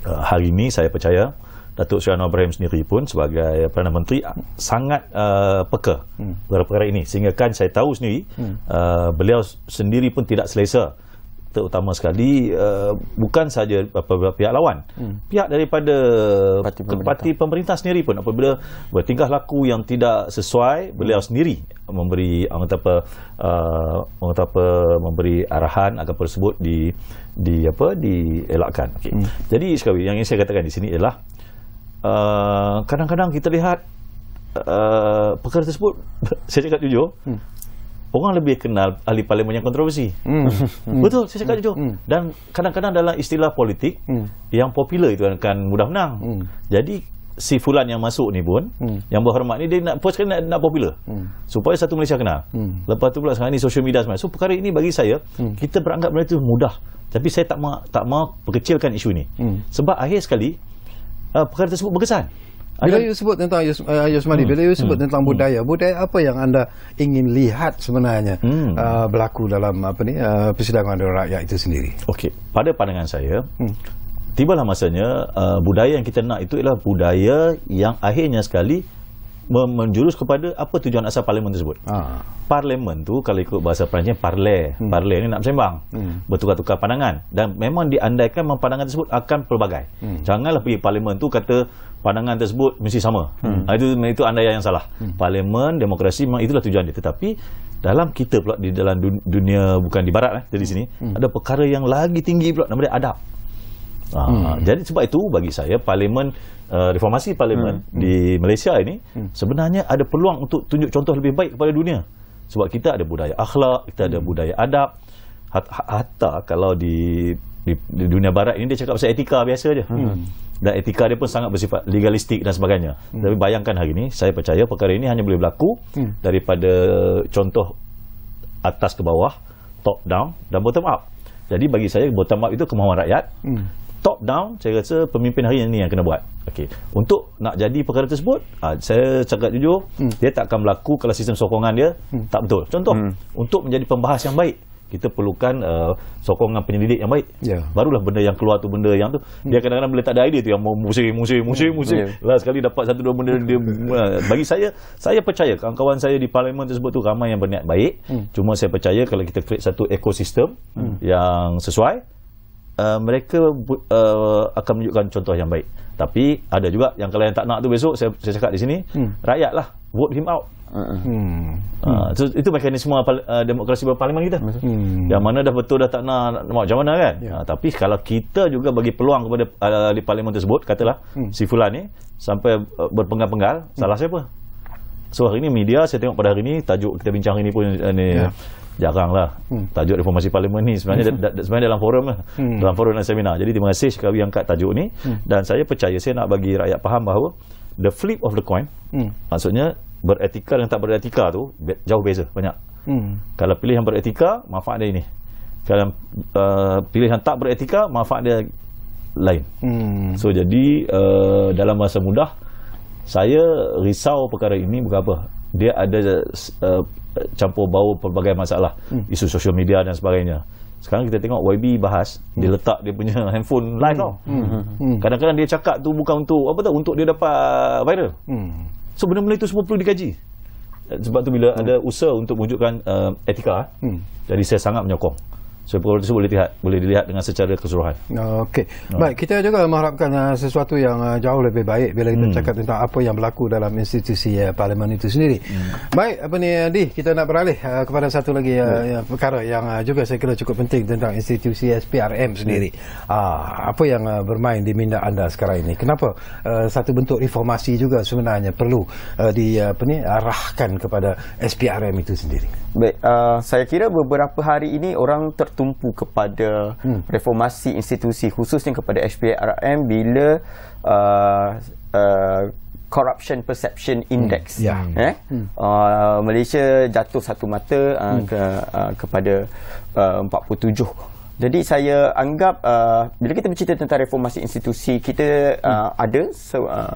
uh, hari ini saya percaya Datuk Seri Anwar Ibrahim sendiri pun sebagai Perdana Menteri sangat uh, peka hmm. perkara ini sehingga kan saya tahu sendiri hmm. uh, beliau sendiri pun tidak selesa hmm terutama sekali uh, bukan sahaja beberapa pihak lawan hmm. pihak daripada parti pemerintah. parti pemerintah sendiri pun apabila bertingkah laku yang tidak sesuai beliau hmm. sendiri memberi orang apa uh, orang apa memberi arahan agar tersebut di di apa dielakkan okey hmm. jadi sekali yang ingin saya katakan di sini ialah uh, kadang-kadang kita lihat uh, perkara tersebut saya cakap jujur hmm orang lebih kenal ahli parlimen yang kontroversi. Hmm. Betul, saya cakap hmm. jujur. Dan kadang-kadang dalam istilah politik hmm. yang popular itu akan mudah menang. Hmm. Jadi si fulan yang masuk ni pun hmm. yang berhormat ni dia nak post kena nak popular. Hmm. Supaya satu Malaysia kenal. Hmm. Lepas tu pula sekarang ni social media semua. So perkara ini bagi saya hmm. kita beranggap benda itu mudah. Tapi saya tak mau tak mau perkecilkan isu ini. Hmm. Sebab akhir sekali uh, perkara tersebut berkesan. Bila you sebut tentang Ayu Semadi, hmm. bila you sebut hmm. tentang hmm. budaya, budaya apa yang anda ingin lihat sebenarnya hmm. uh, berlaku dalam apa ni uh, persidangan rakyat itu sendiri? Okey, pada pandangan saya, hmm. tibalah masanya uh, budaya yang kita nak itu ialah budaya yang akhirnya sekali menjurus kepada apa tujuan asal parlimen tersebut. Ha. Parlimen tu kalau ikut bahasa perancis parle, hmm. parle ni nak sembang, hmm. bertukar-tukar pandangan dan memang diandaikan pandangan tersebut akan pelbagai. Hmm. Janganlah pergi parlimen tu kata pandangan tersebut mesti sama. Hmm. Ha, itu itu anda yang salah. Hmm. Parlimen demokrasi memang itulah tujuan dia tetapi dalam kita pula di dalam dunia bukan di barat eh dari sini hmm. ada perkara yang lagi tinggi pula nama adab. Ha, hmm. jadi sebab itu bagi saya parlimen Uh, reformasi parlimen hmm. di Malaysia ini hmm. sebenarnya ada peluang untuk tunjuk contoh lebih baik kepada dunia sebab kita ada budaya akhlak kita ada hmm. budaya adab ha-, hatta kalau di, di, di dunia barat ini dia cakap pasal etika biasa je hmm. dan etika dia pun sangat bersifat legalistik dan sebagainya hmm. tapi bayangkan hari ini saya percaya perkara ini hanya boleh berlaku hmm. daripada contoh atas ke bawah top down dan bottom up jadi bagi saya bottom up itu kemahuan rakyat hmm top down saya rasa pemimpin hari ini yang kena buat okey untuk nak jadi perkara tersebut uh, saya cakap jujur hmm. dia tak akan berlaku kalau sistem sokongan dia hmm. tak betul contoh hmm. untuk menjadi pembahas yang baik kita perlukan uh, sokongan penyelidik yang baik. Yeah. Barulah benda yang keluar tu benda yang tu. Hmm. Dia kadang-kadang bila tak ada idea tu yang musim musim musim hmm. musim. Yeah. Last sekali dapat satu dua benda dia uh, bagi saya saya percaya kawan-kawan saya di parlimen tersebut tu ramai yang berniat baik. Mm. Cuma saya percaya kalau kita create satu ekosistem mm. yang sesuai mm. Uh, mereka uh, akan menunjukkan contoh yang baik. Tapi ada juga yang kalau yang tak nak tu besok saya, saya cakap di sini hmm. rakyat lah vote him out. Uh-uh. Hmm. Uh, so, itu mekanisme uh, demokrasi berparlimen kita. Hmm. Yang mana dah betul dah tak nak, nak macam mana kan? Yeah. Uh, tapi kalau kita juga bagi peluang kepada uh, di parlimen tersebut katalah hmm. si fulan ni sampai uh, berpenggal-penggal hmm. salah siapa? So hari ini media saya tengok pada hari ini tajuk kita bincang ini pun ini. Uh, yeah. Jaranglah hmm. tajuk reformasi parlimen ni sebenarnya hmm. da, da, sebenarnya dalam forum lah. hmm. dalam forum dan seminar. Jadi terima kasih sekali angkat tajuk ni hmm. dan saya percaya saya nak bagi rakyat faham bahawa the flip of the coin hmm. maksudnya beretika dan tak beretika tu jauh beza banyak. Hmm. Kalau pilih yang beretika manfaat dia ini. Kalau uh, pilih yang tak beretika manfaat dia lain. Hmm. So jadi uh, dalam masa mudah saya risau perkara ini bukan apa dia ada uh, campur bau pelbagai masalah hmm. isu sosial media dan sebagainya sekarang kita tengok YB bahas hmm. dia letak dia punya handphone live hmm. tau hmm. Hmm. hmm. kadang-kadang dia cakap tu bukan untuk apa tak untuk dia dapat viral hmm. so benda-benda itu semua perlu dikaji eh, sebab tu bila hmm. ada usaha untuk wujudkan uh, etika hmm. jadi saya sangat menyokong So perkara tersebut boleh dilihat, boleh dilihat dengan secara keseluruhan. Okey. Baik, kita juga mengharapkan uh, sesuatu yang uh, jauh lebih baik bila kita hmm. cakap tentang apa yang berlaku dalam institusi uh, parlimen itu sendiri. Hmm. Baik, apa ni Andy? kita nak beralih uh, kepada satu lagi uh, hmm. perkara yang uh, juga saya kira cukup penting tentang institusi SPRM sendiri. Ya. Ah, uh, apa yang uh, bermain di minda anda sekarang ini? Kenapa uh, satu bentuk reformasi juga sebenarnya perlu uh, di uh, apa ni arahkan kepada SPRM itu sendiri? Baik, uh, saya kira beberapa hari ini orang tertumpu kepada hmm. reformasi institusi khususnya kepada HPRM bila uh, uh, Corruption Perception Index hmm. Yeah. Ya. Hmm. Uh, Malaysia jatuh satu mata uh, hmm. ke, uh, kepada uh, 47 jadi saya anggap uh, bila kita bercerita tentang reformasi institusi kita uh, hmm. ada so, uh,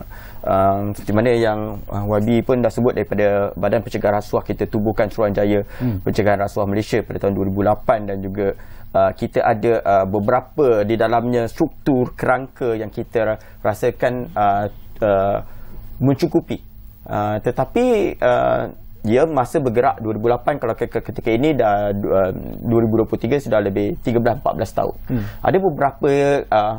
um, seperti mana yang YB uh, pun dah sebut daripada badan pencegahan rasuah kita tubuhkan Suruhanjaya hmm. pencegahan rasuah Malaysia pada tahun 2008 dan juga uh, kita ada uh, beberapa di dalamnya struktur kerangka yang kita rasakan uh, uh, mencukupi uh, tetapi uh, dia ya, masa bergerak 2008 kalau ke ketika ini dah um, uh, 2023 sudah lebih 13 14 tahun. Hmm. Ada beberapa uh,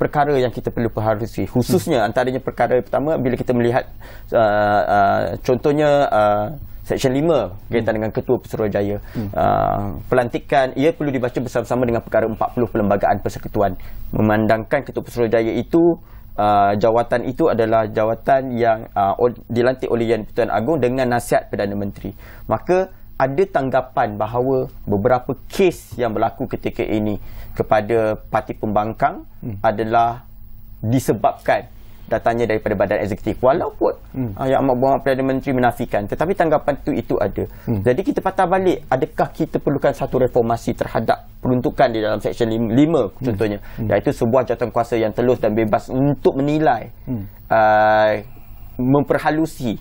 perkara yang kita perlu perhatikan khususnya hmm. antaranya perkara pertama bila kita melihat uh, uh, contohnya uh, Seksyen 5 kaitan hmm. dengan Ketua Pesuruhjaya hmm. uh, pelantikan ia perlu dibaca bersama-sama dengan perkara 40 Perlembagaan Persekutuan memandangkan Ketua Pesuruhjaya itu Uh, jawatan itu adalah jawatan yang uh, dilantik oleh Yang Pertuan Agong dengan nasihat Perdana Menteri. Maka ada tanggapan bahawa beberapa kes yang berlaku ketika ini kepada parti pembangkang hmm. adalah disebabkan datanya daripada badan eksekutif walaupun hmm. Ah, yang amat berhormat Perdana Menteri menafikan tetapi tanggapan itu itu ada hmm. jadi kita patah balik adakah kita perlukan satu reformasi terhadap peruntukan di dalam seksyen 5 hmm. contohnya hmm. iaitu sebuah jawatan kuasa yang telus dan bebas untuk menilai hmm. uh, memperhalusi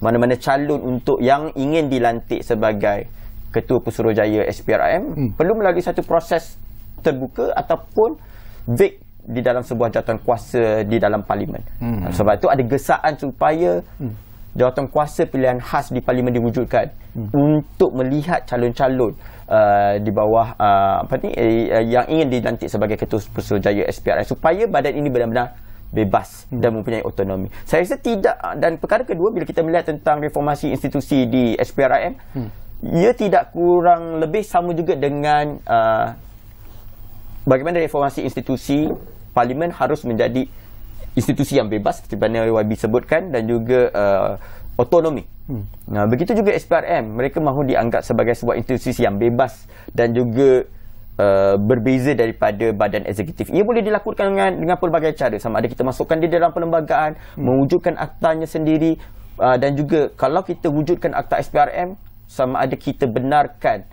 mana-mana calon untuk yang ingin dilantik sebagai Ketua Pesuruhjaya SPRM hmm. perlu melalui satu proses terbuka ataupun vague di dalam sebuah jawatan kuasa di dalam parlimen. Hmm. Sebab itu ada gesaan supaya hmm. jawatan kuasa pilihan khas di parlimen diwujudkan hmm. untuk melihat calon-calon uh, di bawah uh, apa ni uh, yang ingin dilantik sebagai ketua pesuruhjaya SPRM supaya badan ini benar-benar bebas hmm. dan mempunyai otonomi. Saya rasa tidak dan perkara kedua bila kita melihat tentang reformasi institusi di SPRM hmm. ia tidak kurang lebih sama juga dengan uh, bagaimana reformasi institusi parlimen harus menjadi institusi yang bebas seperti mana YB sebutkan dan juga uh, otonomi. Hmm. Nah, begitu juga SPRM mereka mahu dianggap sebagai sebuah institusi yang bebas dan juga Uh, berbeza daripada badan eksekutif. Ia boleh dilakukan dengan, dengan pelbagai cara. Sama ada kita masukkan dia dalam perlembagaan, hmm. mewujudkan aktanya sendiri uh, dan juga kalau kita wujudkan akta SPRM, sama ada kita benarkan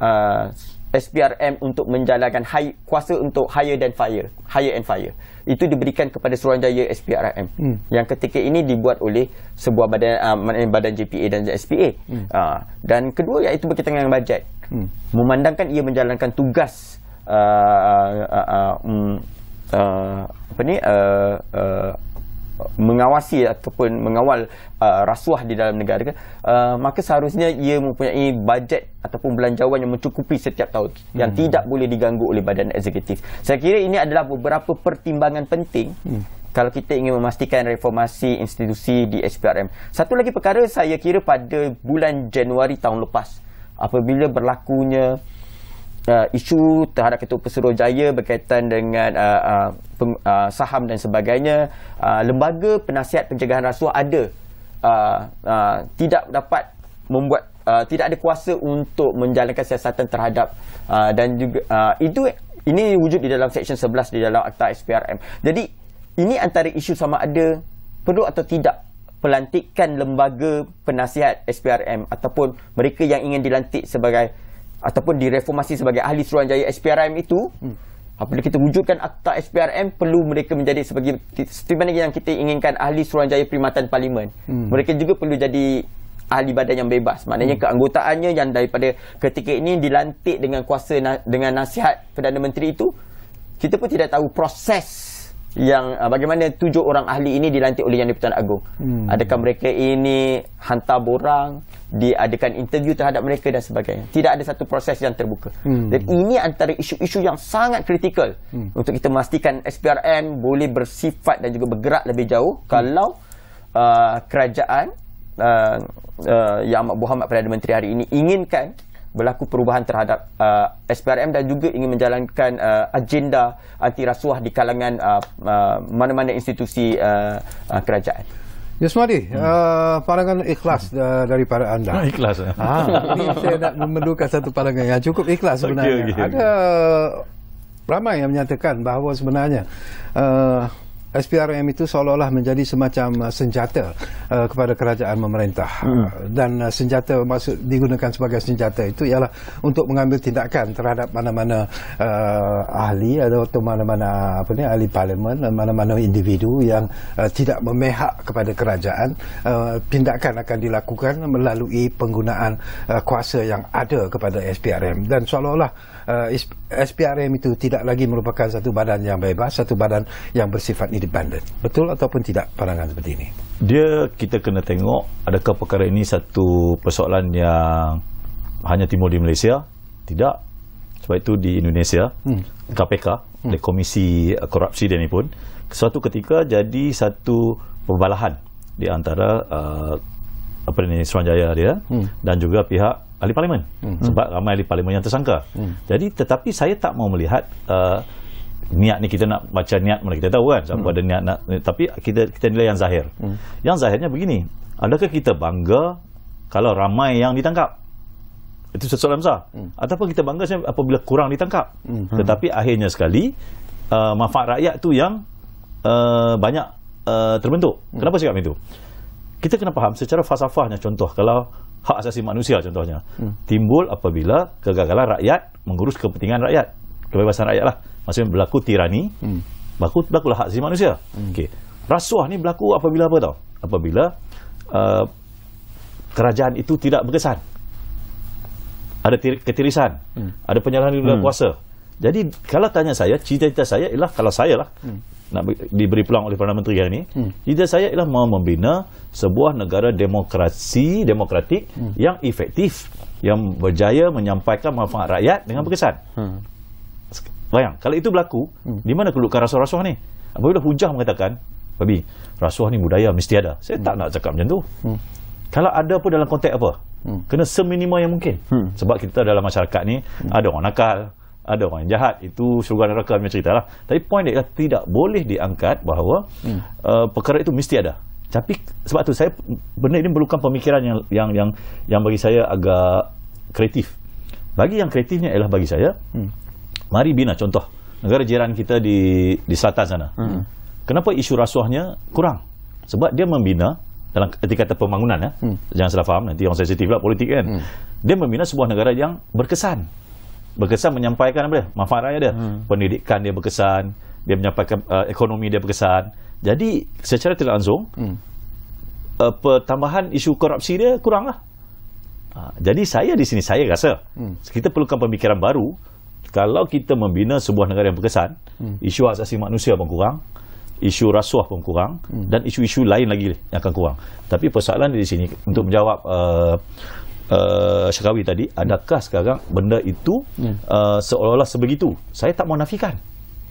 uh, SPRM untuk menjalankan high kuasa untuk higher than fire. higher and fire. Itu diberikan kepada Suruhanjaya SPRM. Hmm. Yang ketika ini dibuat oleh sebuah badan uh, badan JPA dan SPA. Hmm. Uh, dan kedua iaitu berkaitan dengan bajet hmm. memandangkan ia menjalankan tugas uh, uh, uh, um, uh, apa ni uh, uh, mengawasi ataupun mengawal uh, rasuah di dalam negara uh, maka seharusnya ia mempunyai bajet ataupun belanjawan yang mencukupi setiap tahun hmm. yang tidak boleh diganggu oleh badan eksekutif saya kira ini adalah beberapa pertimbangan penting hmm. Kalau kita ingin memastikan reformasi institusi di SPRM. Satu lagi perkara saya kira pada bulan Januari tahun lepas apabila berlakunya uh, isu terhadap Ketua Pesuruh Jaya berkaitan dengan uh, uh, peng, uh, saham dan sebagainya uh, lembaga penasihat pencegahan rasuah ada uh, uh, tidak dapat membuat Uh, tidak ada kuasa untuk menjalankan siasatan terhadap uh, dan juga uh, itu ini wujud di dalam section 11 di dalam akta SPRM. Jadi ini antara isu sama ada perlu atau tidak pelantikan lembaga penasihat SPRM ataupun mereka yang ingin dilantik sebagai ataupun direformasi sebagai ahli Suruhanjaya SPRM itu hmm. apabila kita wujudkan akta SPRM perlu mereka menjadi sebagai setiap yang kita inginkan ahli Suruhanjaya Perimatan Parlimen hmm. mereka juga perlu jadi ahli badan yang bebas maknanya hmm. keanggotaannya yang daripada ketika ini dilantik dengan kuasa dengan nasihat Perdana Menteri itu kita pun tidak tahu proses yang uh, bagaimana tujuh orang ahli ini dilantik oleh Yang Dipertuan Agong. Hmm. Adakah mereka ini hantar borang, diadakan interview terhadap mereka dan sebagainya. Tidak ada satu proses yang terbuka. Hmm. Dan ini antara isu-isu yang sangat kritikal hmm. untuk kita memastikan SPRM boleh bersifat dan juga bergerak lebih jauh hmm. kalau uh, kerajaan uh, uh, Yang Amat Berhormat Perdana Menteri hari ini inginkan berlaku perubahan terhadap uh, SPRM dan juga ingin menjalankan uh, agenda anti rasuah di kalangan uh, uh, mana-mana institusi uh, uh, kerajaan. Yusmadi, hmm. uh, pandangan ikhlas uh, daripada anda. Nah, ikhlas. Eh? Ah, ini saya nak memerlukan satu pandangan yang cukup ikhlas sebenarnya. Okay, okay. Ada uh, ramai yang menyatakan bahawa sebenarnya uh, SPRM itu seolah-olah menjadi semacam uh, senjata uh, kepada kerajaan memerintah hmm. Uh, dan uh, senjata maksud digunakan sebagai senjata itu ialah untuk mengambil tindakan terhadap mana-mana uh, ahli atau mana-mana apa ni ahli parlimen uh, mana-mana individu yang uh, tidak memihak kepada kerajaan uh, tindakan akan dilakukan melalui penggunaan uh, kuasa yang ada kepada SPRM dan seolah-olah uh, SPRM itu tidak lagi merupakan satu badan yang bebas, satu badan yang bersifat independen. Betul ataupun tidak pandangan seperti ini? Dia kita kena tengok adakah perkara ini satu persoalan yang hanya timbul di Malaysia? Tidak. Sebab itu di Indonesia, hmm. KPK, hmm. Komisi Korupsi dan ini pun, suatu ketika jadi satu perbalahan di antara uh, apa ini Suruhanjaya dia eh, hmm. dan juga pihak ahli parlimen hmm. sebab ramai ahli parlimen yang tersangka. Hmm. Jadi tetapi saya tak mau melihat uh, niat ni kita nak baca niat mana kita tahu kan siapa hmm. ada niat nak tapi kita kita nilai yang zahir. Hmm. Yang zahirnya begini, adakah kita bangga kalau ramai yang ditangkap? Itu sesuatu yang besar. Hmm. Ataupun kita bangga apabila kurang ditangkap. Hmm. Tetapi hmm. akhirnya sekali uh, manfaat rakyat tu yang uh, banyak uh, terbentuk. Hmm. Kenapa cakap macam itu? kita kena faham secara fasafahnya contoh kalau hak asasi manusia contohnya hmm. timbul apabila kegagalan rakyat mengurus kepentingan rakyat kebebasan rakyat lah maksudnya berlaku tirani hmm. berlaku berlakulah hak asasi manusia hmm. okay. rasuah ni berlaku apabila apa tau apabila uh, kerajaan itu tidak berkesan ada ketirisan hmm. ada penyalahan di luar hmm. kuasa jadi kalau tanya saya cita-cita saya ialah kalau saya lah hmm nak diberi peluang oleh Perdana Menteri hari ini hmm. cita saya ialah mahu membina sebuah negara demokrasi demokratik hmm. yang efektif yang berjaya menyampaikan manfaat rakyat dengan hmm. berkesan hmm. bayang kalau itu berlaku hmm. di mana kelukan rasuah-rasuah ni apabila hujah mengatakan babi rasuah ni budaya mesti ada saya hmm. tak nak cakap macam tu hmm. kalau ada pun dalam konteks apa hmm. kena seminima yang mungkin hmm. sebab kita dalam masyarakat ni hmm. ada orang nakal ada orang yang jahat itu syurga neraka macam cerita lah tapi point dia tidak boleh diangkat bahawa hmm. uh, perkara itu mesti ada tapi sebab tu saya benda ini memerlukan pemikiran yang yang yang yang bagi saya agak kreatif bagi yang kreatifnya ialah bagi saya hmm. mari bina contoh negara jiran kita di di selatan sana hmm. kenapa isu rasuahnya kurang sebab dia membina dalam kata pembangunan ya hmm. jangan salah faham nanti orang sensitif lah politik kan hmm. dia membina sebuah negara yang berkesan berkesan menyampaikan apa dia? Manfaat rakyat dia. Hmm. Pendidikan dia berkesan, dia menyampaikan uh, ekonomi dia berkesan. Jadi secara tidak langsung hmm. uh, pertambahan isu korupsi dia kuranglah. Uh, jadi saya di sini saya rasa hmm. kita perlukan pemikiran baru kalau kita membina sebuah negara yang berkesan, hmm. isu asasi manusia pun kurang, isu rasuah pun kurang hmm. dan isu-isu lain lagi yang akan kurang. Tapi persoalan di sini untuk menjawab uh, uh, Syarawi tadi, adakah sekarang benda itu yeah. uh, seolah-olah sebegitu? Saya tak mau nafikan.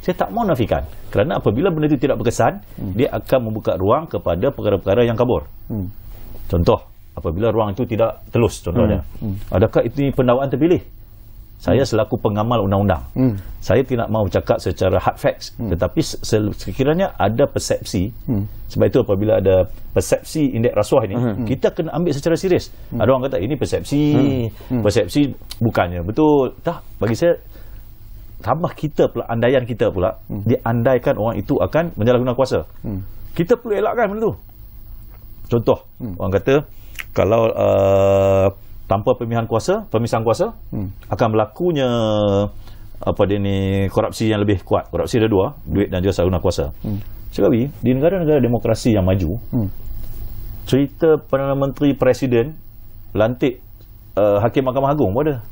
Saya tak mau nafikan. Kerana apabila benda itu tidak berkesan, hmm. dia akan membuka ruang kepada perkara-perkara yang kabur. Hmm. Contoh, apabila ruang itu tidak telus contohnya. Hmm. Hmm. Adakah ini pendawaan terpilih? Saya selaku pengamal undang-undang. Hmm. Saya tidak mahu cakap secara hard facts. Hmm. Tetapi sekiranya ada persepsi. Hmm. Sebab itu apabila ada persepsi indeks rasuah ini. Hmm. Kita kena ambil secara serius. Hmm. Ada orang kata ini persepsi. Hmm. hmm. Persepsi bukannya. Betul. Tak. Bagi saya. Tambah kita pula. Andaian kita pula. Hmm. Diandaikan orang itu akan menyalahgunakan kuasa. Hmm. Kita perlu elakkan benda itu. Contoh. Hmm. Orang kata. Kalau. Kalau. Uh, tanpa pemilihan kuasa, pemisahan kuasa hmm. akan berlakunya apa dia ni korupsi yang lebih kuat. Korupsi ada dua, duit dan juga sarana kuasa. Hmm. Sekali di negara-negara demokrasi yang maju, hmm. cerita Perdana Menteri Presiden lantik uh, Hakim Mahkamah Agung pun ada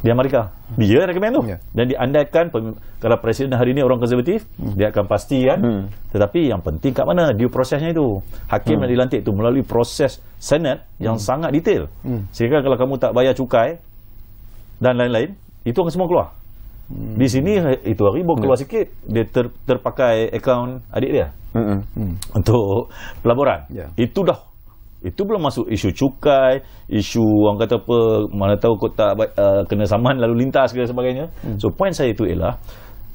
di Amerika. Dia rekomen tu. Yeah. Dan diandaikan kalau presiden hari ini orang konservatif, mm. dia akan pasti kan. Mm. Tetapi yang penting kat mana? Dia prosesnya itu. Hakim mm. yang dilantik itu melalui proses senat yang mm. sangat detail. Mm. Sehingga kalau kamu tak bayar cukai dan lain-lain, itu akan semua keluar. Hmm. Di sini, eh, itu hari baru keluar mm. sikit. Dia ter, terpakai akaun adik dia. Mm -mm. Untuk pelaburan. Yeah. Itu dah itu belum masuk isu cukai, isu orang kata apa, mana tahu kau tak uh, kena saman lalu lintas dan sebagainya. Hmm. So, point saya itu ialah,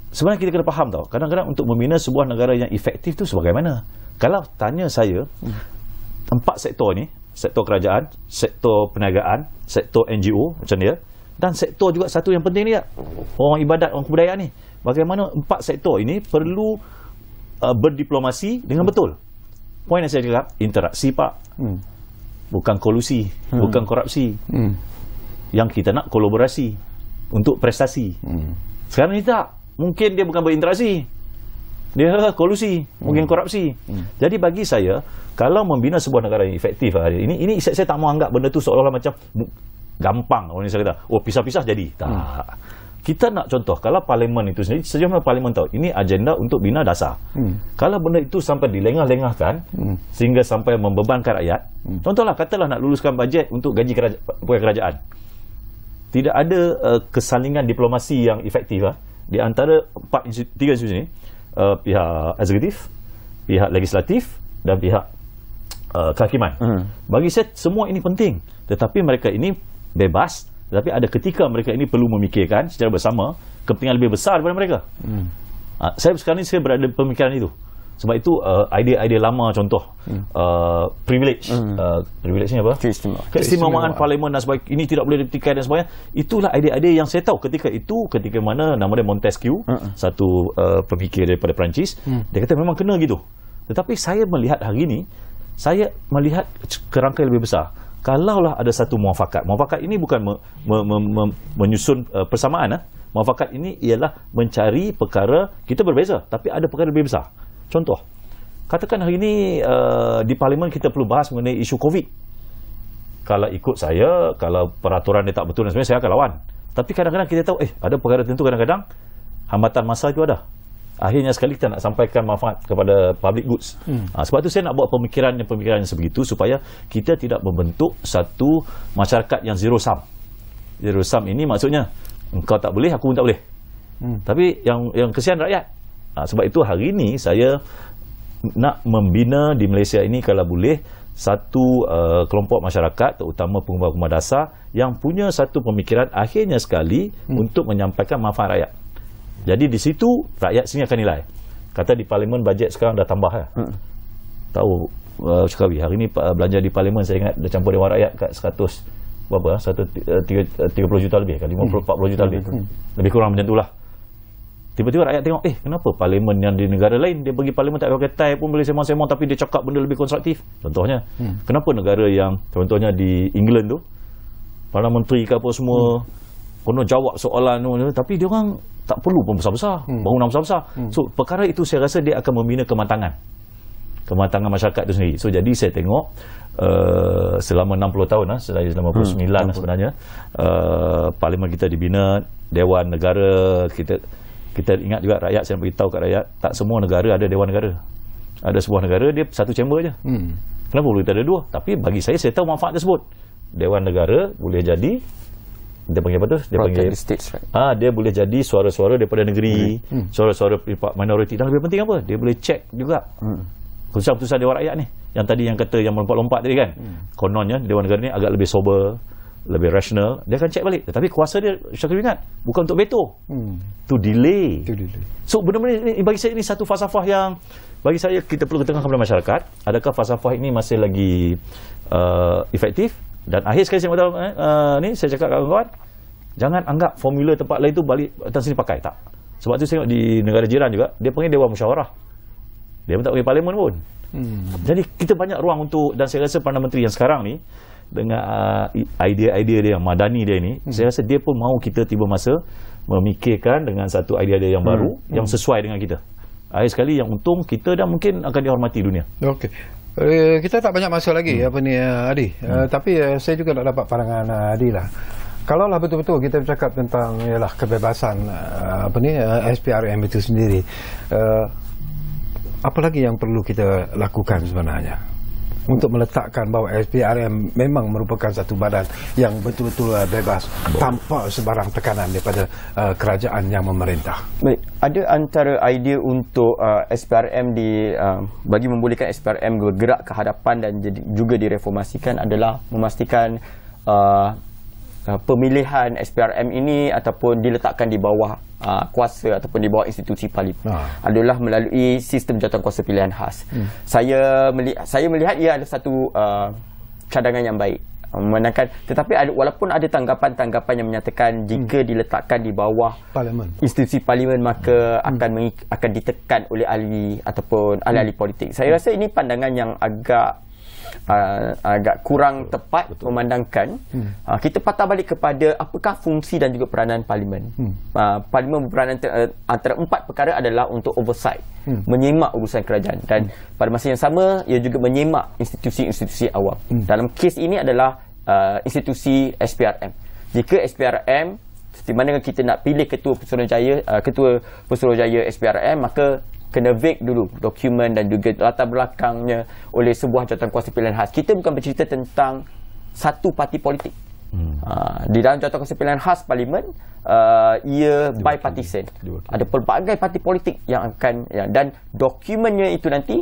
sebenarnya kita kena faham tau, kadang-kadang untuk membina sebuah negara yang efektif tu, sebagaimana? Kalau tanya saya, hmm. empat sektor ni, sektor kerajaan, sektor perniagaan, sektor NGO macam dia, dan sektor juga satu yang penting ni tak? Ya, orang ibadat, orang kebudayaan ni. Bagaimana empat sektor ini perlu uh, berdiplomasi dengan betul? poin yang saya cakap interaksi pak hmm. bukan kolusi hmm. bukan korupsi hmm. yang kita nak kolaborasi untuk prestasi hmm. sekarang ni tak mungkin dia bukan berinteraksi dia ha, kolusi hmm. mungkin korupsi hmm. jadi bagi saya kalau membina sebuah negara yang efektif lah, hari ini ini saya, tak mau anggap benda tu seolah-olah macam gampang orang ni saya kata oh pisah-pisah jadi hmm kita nak contoh kalau parlimen itu sendiri sejauh parlimen tahu ini agenda untuk bina dasar hmm. kalau benda itu sampai dilengah-lengahkan hmm. sehingga sampai membebankan rakyat hmm. contohlah katalah nak luluskan bajet untuk gaji kerajaan, kerajaan. tidak ada uh, kesalingan diplomasi yang efektif lah, di antara empat, tiga institusi ini uh, pihak eksekutif pihak legislatif dan pihak uh, kehakiman hmm. bagi saya semua ini penting tetapi mereka ini bebas tetapi ada ketika mereka ini perlu memikirkan secara bersama kepentingan lebih besar daripada mereka. Hmm. Uh, saya sekarang ini saya berada pemikiran itu. Sebab itu uh, idea-idea lama contoh hmm. uh, privilege hmm. uh, privilege ni apa? Keistimewaan parlimen dan sebagainya ini tidak boleh dipertikai dan sebagainya itulah idea-idea yang saya tahu ketika itu ketika mana nama dia Montesquieu uh-uh. satu uh, pemikir daripada Perancis hmm. dia kata memang kena gitu tetapi saya melihat hari ini saya melihat kerangka yang lebih besar kalaulah ada satu muafakat. Muafakat ini bukan me, me, me, me, menyusun uh, persamaan. Eh. Muafakat ini ialah mencari perkara kita berbeza tapi ada perkara lebih besar. Contoh, katakan hari ini uh, di parlimen kita perlu bahas mengenai isu COVID. Kalau ikut saya, kalau peraturan dia tak betul dan sebagainya, saya akan lawan. Tapi kadang-kadang kita tahu, eh ada perkara tertentu kadang-kadang hambatan masa itu ada akhirnya sekali kita nak sampaikan manfaat kepada public goods. Hmm. Ah, sebab tu saya nak buat pemikiran yang pemikiran yang sebegitu supaya kita tidak membentuk satu masyarakat yang zero sum. Zero sum ini maksudnya engkau tak boleh, aku pun tak boleh. Hmm. Tapi yang yang kesian rakyat. Ah, sebab itu hari ini saya nak membina di Malaysia ini kalau boleh satu uh, kelompok masyarakat terutama pengubah-pengubah dasar yang punya satu pemikiran akhirnya sekali hmm. untuk menyampaikan manfaat rakyat. Jadi di situ rakyat sini akan nilai. Kata di parlimen bajet sekarang dah tambah lah. Hmm. Tahu uh, Cukawi, hari ni uh, belanja di parlimen saya ingat dah campur dewan rakyat kat 100 berapa lah, 130 uh, uh, juta lebih kan, 50, 40 hmm. juta lebih. Hmm. Lebih kurang macam itulah. Tiba-tiba rakyat tengok, eh kenapa parlimen yang di negara lain, dia pergi parlimen tak pakai tie pun boleh semang-semang tapi dia cakap benda lebih konstruktif. Contohnya, hmm. kenapa negara yang contohnya di England tu, para menteri ke apa semua, hmm kena jawab soalan tu tapi dia orang tak perlu pun besar-besar hmm. baru nak besar-besar hmm. so perkara itu saya rasa dia akan membina kematangan kematangan masyarakat itu sendiri so jadi saya tengok uh, selama 60 tahun lah selama 69 hmm. sebenarnya uh, parlimen kita dibina dewan negara kita kita ingat juga rakyat saya beritahu kat rakyat tak semua negara ada dewan negara ada sebuah negara dia satu chamber je hmm. kenapa boleh kita ada dua tapi bagi saya saya tahu manfaat tersebut dewan negara boleh jadi dia panggil apa tu dia panggil ah right? ha, dia boleh jadi suara-suara daripada negeri suara hmm. hmm. suara-suara minoriti dan lebih penting apa dia boleh check juga hmm. keputusan-keputusan Dewan Rakyat ni yang tadi yang kata yang melompat-lompat tadi kan hmm. kononnya Dewan Negara ni agak lebih sober lebih rasional dia akan check balik tetapi kuasa dia saya kena ingat bukan untuk veto hmm. to delay to delay so benar-benar ini, bagi saya ini satu falsafah yang bagi saya kita perlu ketengahkan kepada masyarakat adakah falsafah ini masih lagi uh, efektif dan akhir sekali saya kata, eh, uh, ni saya cakap kepada kawan-kawan, jangan anggap formula tempat lain tu balik datang sini pakai. Tak. Sebab tu saya tengok di negara jiran juga, dia panggil Dewan Musyawarah. Dia pun tak panggil parlimen pun. Hmm. Jadi kita banyak ruang untuk, dan saya rasa Perdana Menteri yang sekarang ni, dengan eh, idea-idea dia yang madani dia ni hmm. saya rasa dia pun mahu kita tiba masa memikirkan dengan satu idea dia yang baru hmm. yang hmm. sesuai dengan kita akhir sekali yang untung kita dah mungkin akan dihormati dunia okey Eh, kita tak banyak masa lagi hmm. apa ni eh, Adi. Eh, hmm. Uh, tapi uh, saya juga nak dapat pandangan uh, Adi lah. Kalau lah betul-betul kita bercakap tentang ialah kebebasan uh, apa ni uh, SPRM itu sendiri. Uh, apa lagi yang perlu kita lakukan sebenarnya? untuk meletakkan bahawa SPRM memang merupakan satu badan yang betul-betul uh, bebas tanpa sebarang tekanan daripada uh, kerajaan yang memerintah. Baik, ada antara idea untuk uh, eh, SPRM di uh, bagi membolehkan SPRM bergerak ke hadapan dan juga direformasikan adalah memastikan uh, pemilihan SPRM ini ataupun diletakkan di bawah uh, kuasa ataupun di bawah institusi parlimen ah. adalah melalui sistem jawatan kuasa pilihan khas. Hmm. Saya meli- saya melihat ia ada satu uh, cadangan yang baik. Memandangkan tetapi ada, walaupun ada tanggapan-tanggapan yang menyatakan jika hmm. diletakkan di bawah parlimen institusi parlimen maka hmm. akan akan ditekan oleh ahli ataupun ahli-ahli hmm. politik. Saya hmm. rasa ini pandangan yang agak uh, agak kurang betul, tepat betul. memandangkan hmm. uh, kita patah balik kepada apakah fungsi dan juga peranan parlimen hmm. uh, parlimen berperanan ter, uh, antara empat perkara adalah untuk oversight hmm. menyemak urusan kerajaan dan hmm. pada masa yang sama ia juga menyemak institusi-institusi awam hmm. dalam kes ini adalah uh, institusi SPRM jika SPRM di mana kita nak pilih ketua Pesuruhjaya uh, ketua Pesuruhjaya SPRM maka kena vague dulu dokumen dan juga latar belakangnya oleh sebuah jawatan kuasa pilihan khas. Kita bukan bercerita tentang satu parti politik. Hmm. Aa, ha, di dalam jawatan kuasa pilihan khas parlimen, uh, ia bipartisan. Ada pelbagai parti politik yang akan ya, dan dokumennya itu nanti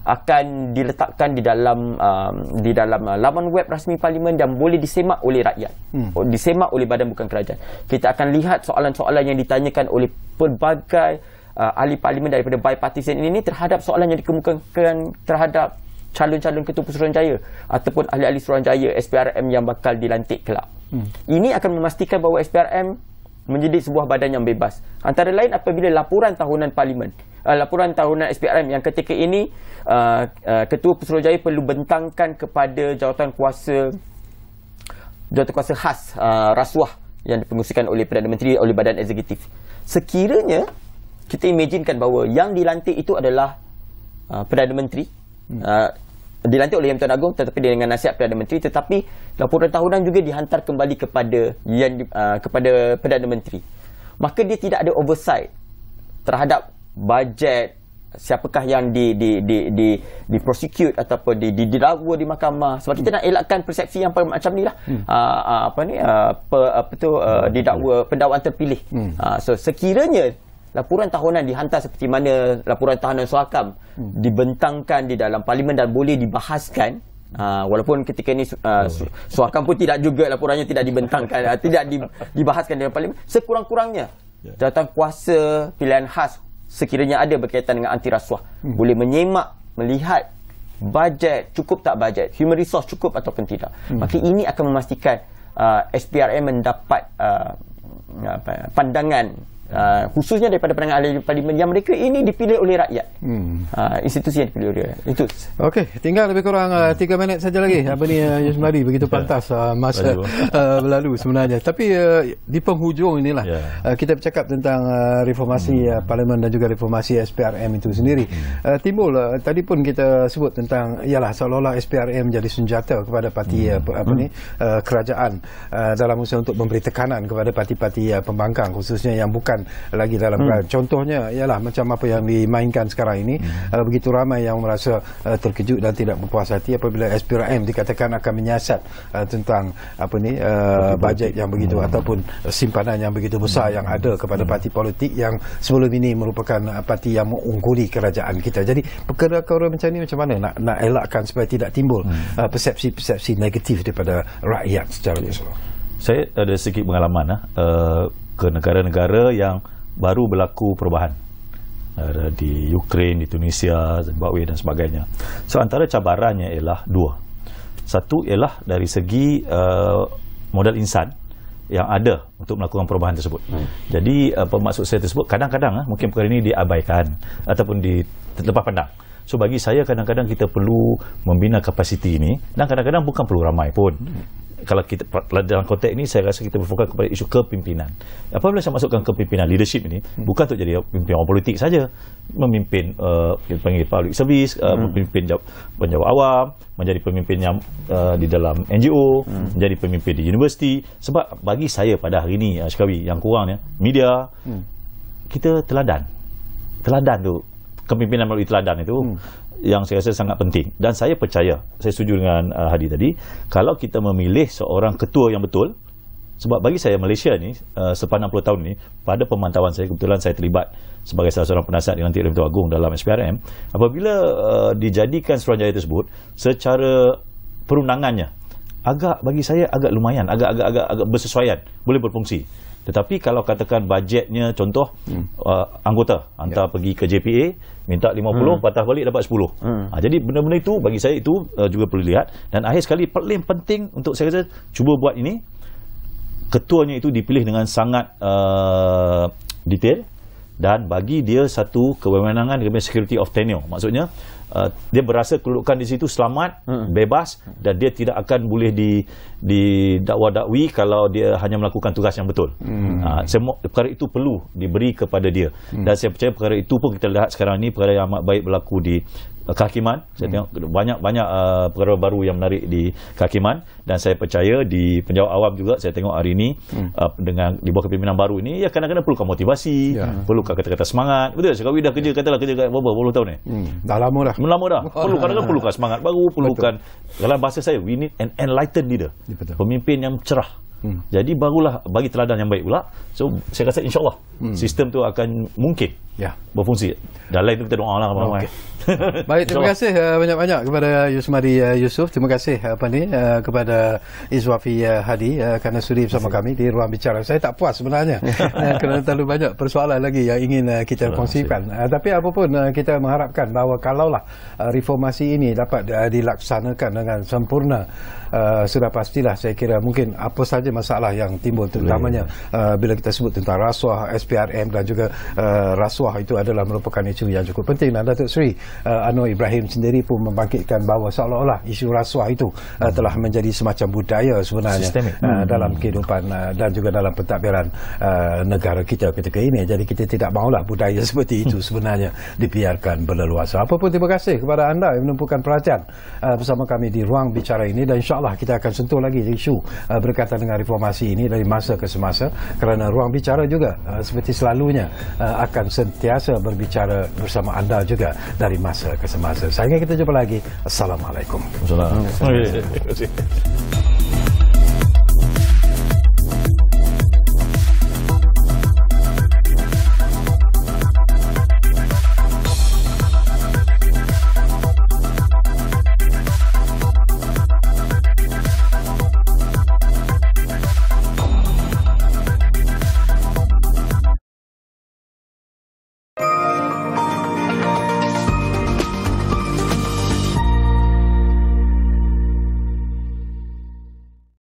akan diletakkan di dalam um, di dalam uh, laman web rasmi parlimen dan boleh disemak oleh rakyat. Hmm. Oh, disemak oleh badan bukan kerajaan. Kita akan lihat soalan-soalan yang ditanyakan oleh pelbagai uh, ahli parlimen daripada bipartisan ini terhadap soalan yang dikemukakan terhadap calon-calon ketua Suruhanjaya ataupun ahli-ahli Suruhanjaya SPRM yang bakal dilantik kelak. Hmm. Ini akan memastikan bahawa SPRM menjadi sebuah badan yang bebas. Antara lain apabila laporan tahunan parlimen, uh, laporan tahunan SPRM yang ketika ini uh, uh, ketua Suruhanjaya perlu bentangkan kepada jawatan kuasa jawatan kuasa khas uh, rasuah yang dipengusikan oleh Perdana Menteri oleh badan eksekutif. Sekiranya kita imaginekan bahawa yang dilantik itu adalah uh, Perdana Menteri hmm. uh, dilantik oleh Yang Tuan Agong tetapi dengan nasihat Perdana Menteri tetapi laporan tahunan juga dihantar kembali kepada yang uh, kepada Perdana Menteri maka dia tidak ada oversight terhadap bajet siapakah yang di di di di di prosecute ataupun di di didakwa di mahkamah sebab kita hmm. nak elakkan persepsi yang macam nilah hmm. Uh, uh, apa ni apa, uh, apa tu hmm. didakwa pendakwaan terpilih hmm. so sekiranya laporan tahunan dihantar seperti mana laporan tahunan suakam hmm. dibentangkan di dalam parlimen dan boleh dibahaskan Uh, walaupun ketika ini uh, su- suakan pun tidak juga laporannya tidak dibentangkan uh, tidak di- dibahaskan dalam parlimen sekurang-kurangnya ya. jawatan kuasa pilihan khas sekiranya ada berkaitan dengan anti rasuah hmm. boleh menyemak melihat bajet cukup tak bajet human resource cukup ataupun tidak hmm. maka ini akan memastikan uh, SPRM mendapat uh, pandangan uh, khususnya daripada pandangan ahli parlimen yang mereka ini dipilih oleh rakyat hmm. uh, institusi yang dipilih oleh rakyat itu Okey, tinggal lebih kurang uh, minit saja lagi apa ni uh, Yusmadi begitu ya. pantas uh, masa uh, berlalu sebenarnya tapi uh, di penghujung inilah yeah. Ya. uh, kita bercakap tentang uh, reformasi hmm. uh, parlimen dan juga reformasi SPRM itu sendiri hmm. uh, timbul uh, tadi pun kita sebut tentang ialah seolah-olah SPRM jadi senjata kepada parti hmm. uh, apa ni uh, kerajaan uh, dalam usaha untuk memberi tekanan kepada parti-parti uh, pembangkang khususnya yang bukan akan lagi dalam hmm. contohnya ialah macam apa yang dimainkan sekarang ini hmm. uh, begitu ramai yang merasa uh, terkejut dan tidak berpuas hati apabila SPRM dikatakan akan menyiasat uh, tentang apa ni uh, bajet yang begitu hmm. ataupun simpanan yang begitu besar hmm. yang ada kepada hmm. parti politik yang sebelum ini merupakan parti yang mengungguli kerajaan kita jadi perkara-perkara macam ini macam mana nak nak elakkan supaya tidak timbul hmm. uh, persepsi-persepsi negatif daripada rakyat secara keseluruhan saya ada sedikit pengalaman ah uh, ke negara-negara yang baru berlaku perubahan di Ukraine, di Tunisia, Zimbabwe dan sebagainya. So antara cabarannya ialah dua. Satu ialah dari segi uh, modal insan yang ada untuk melakukan perubahan tersebut. Hmm. Jadi apa uh, maksud saya tersebut kadang-kadang uh, mungkin perkara ini diabaikan ataupun di terlepas pandang. So bagi saya kadang-kadang kita perlu membina kapasiti ini dan kadang-kadang bukan perlu ramai pun. Hmm kalau kita dalam konteks ini saya rasa kita berfokus kepada isu kepimpinan. Apabila saya masukkan kepimpinan leadership ini hmm. bukan untuk jadi pemimpin orang politik saja, memimpin uh, panggil public service, uh, hmm. memimpin penjawab awam, menjadi pemimpin yang uh, di dalam NGO, hmm. menjadi pemimpin di universiti sebab bagi saya pada hari ini uh, sekali yang kurang media hmm. kita teladan. Teladan tu kepimpinan melalui teladan itu hmm yang saya rasa sangat penting dan saya percaya saya setuju dengan uh, Hadi tadi kalau kita memilih seorang ketua yang betul sebab bagi saya Malaysia ni uh, sepanjang 60 tahun ni pada pemantauan saya kebetulan saya terlibat sebagai salah seorang penasihat dengan Tuan Ketua Agung dalam SPRM apabila uh, dijadikan Seruanjaya tersebut secara perundangannya agak bagi saya agak lumayan agak agak, agak bersesuaian boleh berfungsi tetapi kalau katakan bajetnya contoh hmm. uh, anggota hantar yeah. pergi ke JPA minta 50 hmm. patah balik dapat 10. Hmm. Uh, jadi benda-benda itu bagi saya itu uh, juga perlu lihat dan akhir sekali paling penting untuk saya rasa cuba buat ini ketuanya itu dipilih dengan sangat uh, detail dan bagi dia satu kewenangan kepada security of tenure. Maksudnya uh, dia berasa kedudukan di situ selamat, hmm. bebas dan dia tidak akan boleh di didakwa-dakwi kalau dia hanya melakukan tugas yang betul. Hmm. Uh, semua perkara itu perlu diberi kepada dia. Hmm. Dan saya percaya perkara itu pun kita lihat sekarang ini perkara yang amat baik berlaku di Kakiman saya hmm. tengok banyak-banyak uh, perkara baru yang menarik di Kakiman dan saya percaya di penjawab awam juga saya tengok hari ini hmm. uh, dengan di bawah kepimpinan baru ini ya kadang-kadang perlukan motivasi yeah. perlukan kata-kata semangat betul saya dah kerja katalah kerja berapa kat, puluh tahun ni hmm. dah lama dah lama dah perlu kadang-kadang perlukan semangat baru perlukan betul. dalam bahasa saya we need an enlightened leader ya, betul. pemimpin yang cerah Hmm. Jadi barulah bagi teladan yang baik pula. So hmm. saya rasa insyaallah hmm. sistem tu akan mungkin ya berfungsi dan lain tu kita doa lah okay. Okay. baik terima kasih uh, banyak-banyak kepada Yusmadi uh, Yusuf terima kasih uh, apa ni uh, kepada Izwafi uh, Hadi uh, kerana sudi bersama Masih. kami di ruang bicara saya tak puas sebenarnya uh, kerana terlalu banyak persoalan lagi yang ingin uh, kita Selamat kongsikan uh, tapi apapun uh, kita mengharapkan bahawa kalaulah uh, reformasi ini dapat uh, dilaksanakan dengan sempurna Uh, sudah pastilah saya kira mungkin apa saja masalah yang timbul terutamanya uh, bila kita sebut tentang rasuah SPRM dan juga uh, rasuah Sabah itu adalah merupakan isu yang cukup penting dan Datuk Seri uh, Anwar Ibrahim sendiri pun membangkitkan bahawa seolah-olah isu rasuah itu uh, hmm. telah menjadi semacam budaya sebenarnya uh, hmm. dalam kehidupan uh, dan juga dalam pentadbiran uh, negara kita ketika ini jadi kita tidak maulah budaya seperti itu hmm. sebenarnya dibiarkan berleluasa apapun terima kasih kepada anda yang menumpukan perhatian uh, bersama kami di ruang bicara ini dan insyaAllah kita akan sentuh lagi isu uh, berkaitan dengan reformasi ini dari masa ke semasa kerana ruang bicara juga uh, seperti selalunya uh, akan sentuh sentiasa berbicara bersama anda juga dari masa ke semasa. Sehingga kita jumpa lagi. Assalamualaikum. Assalamualaikum. Assalamualaikum. Assalamualaikum.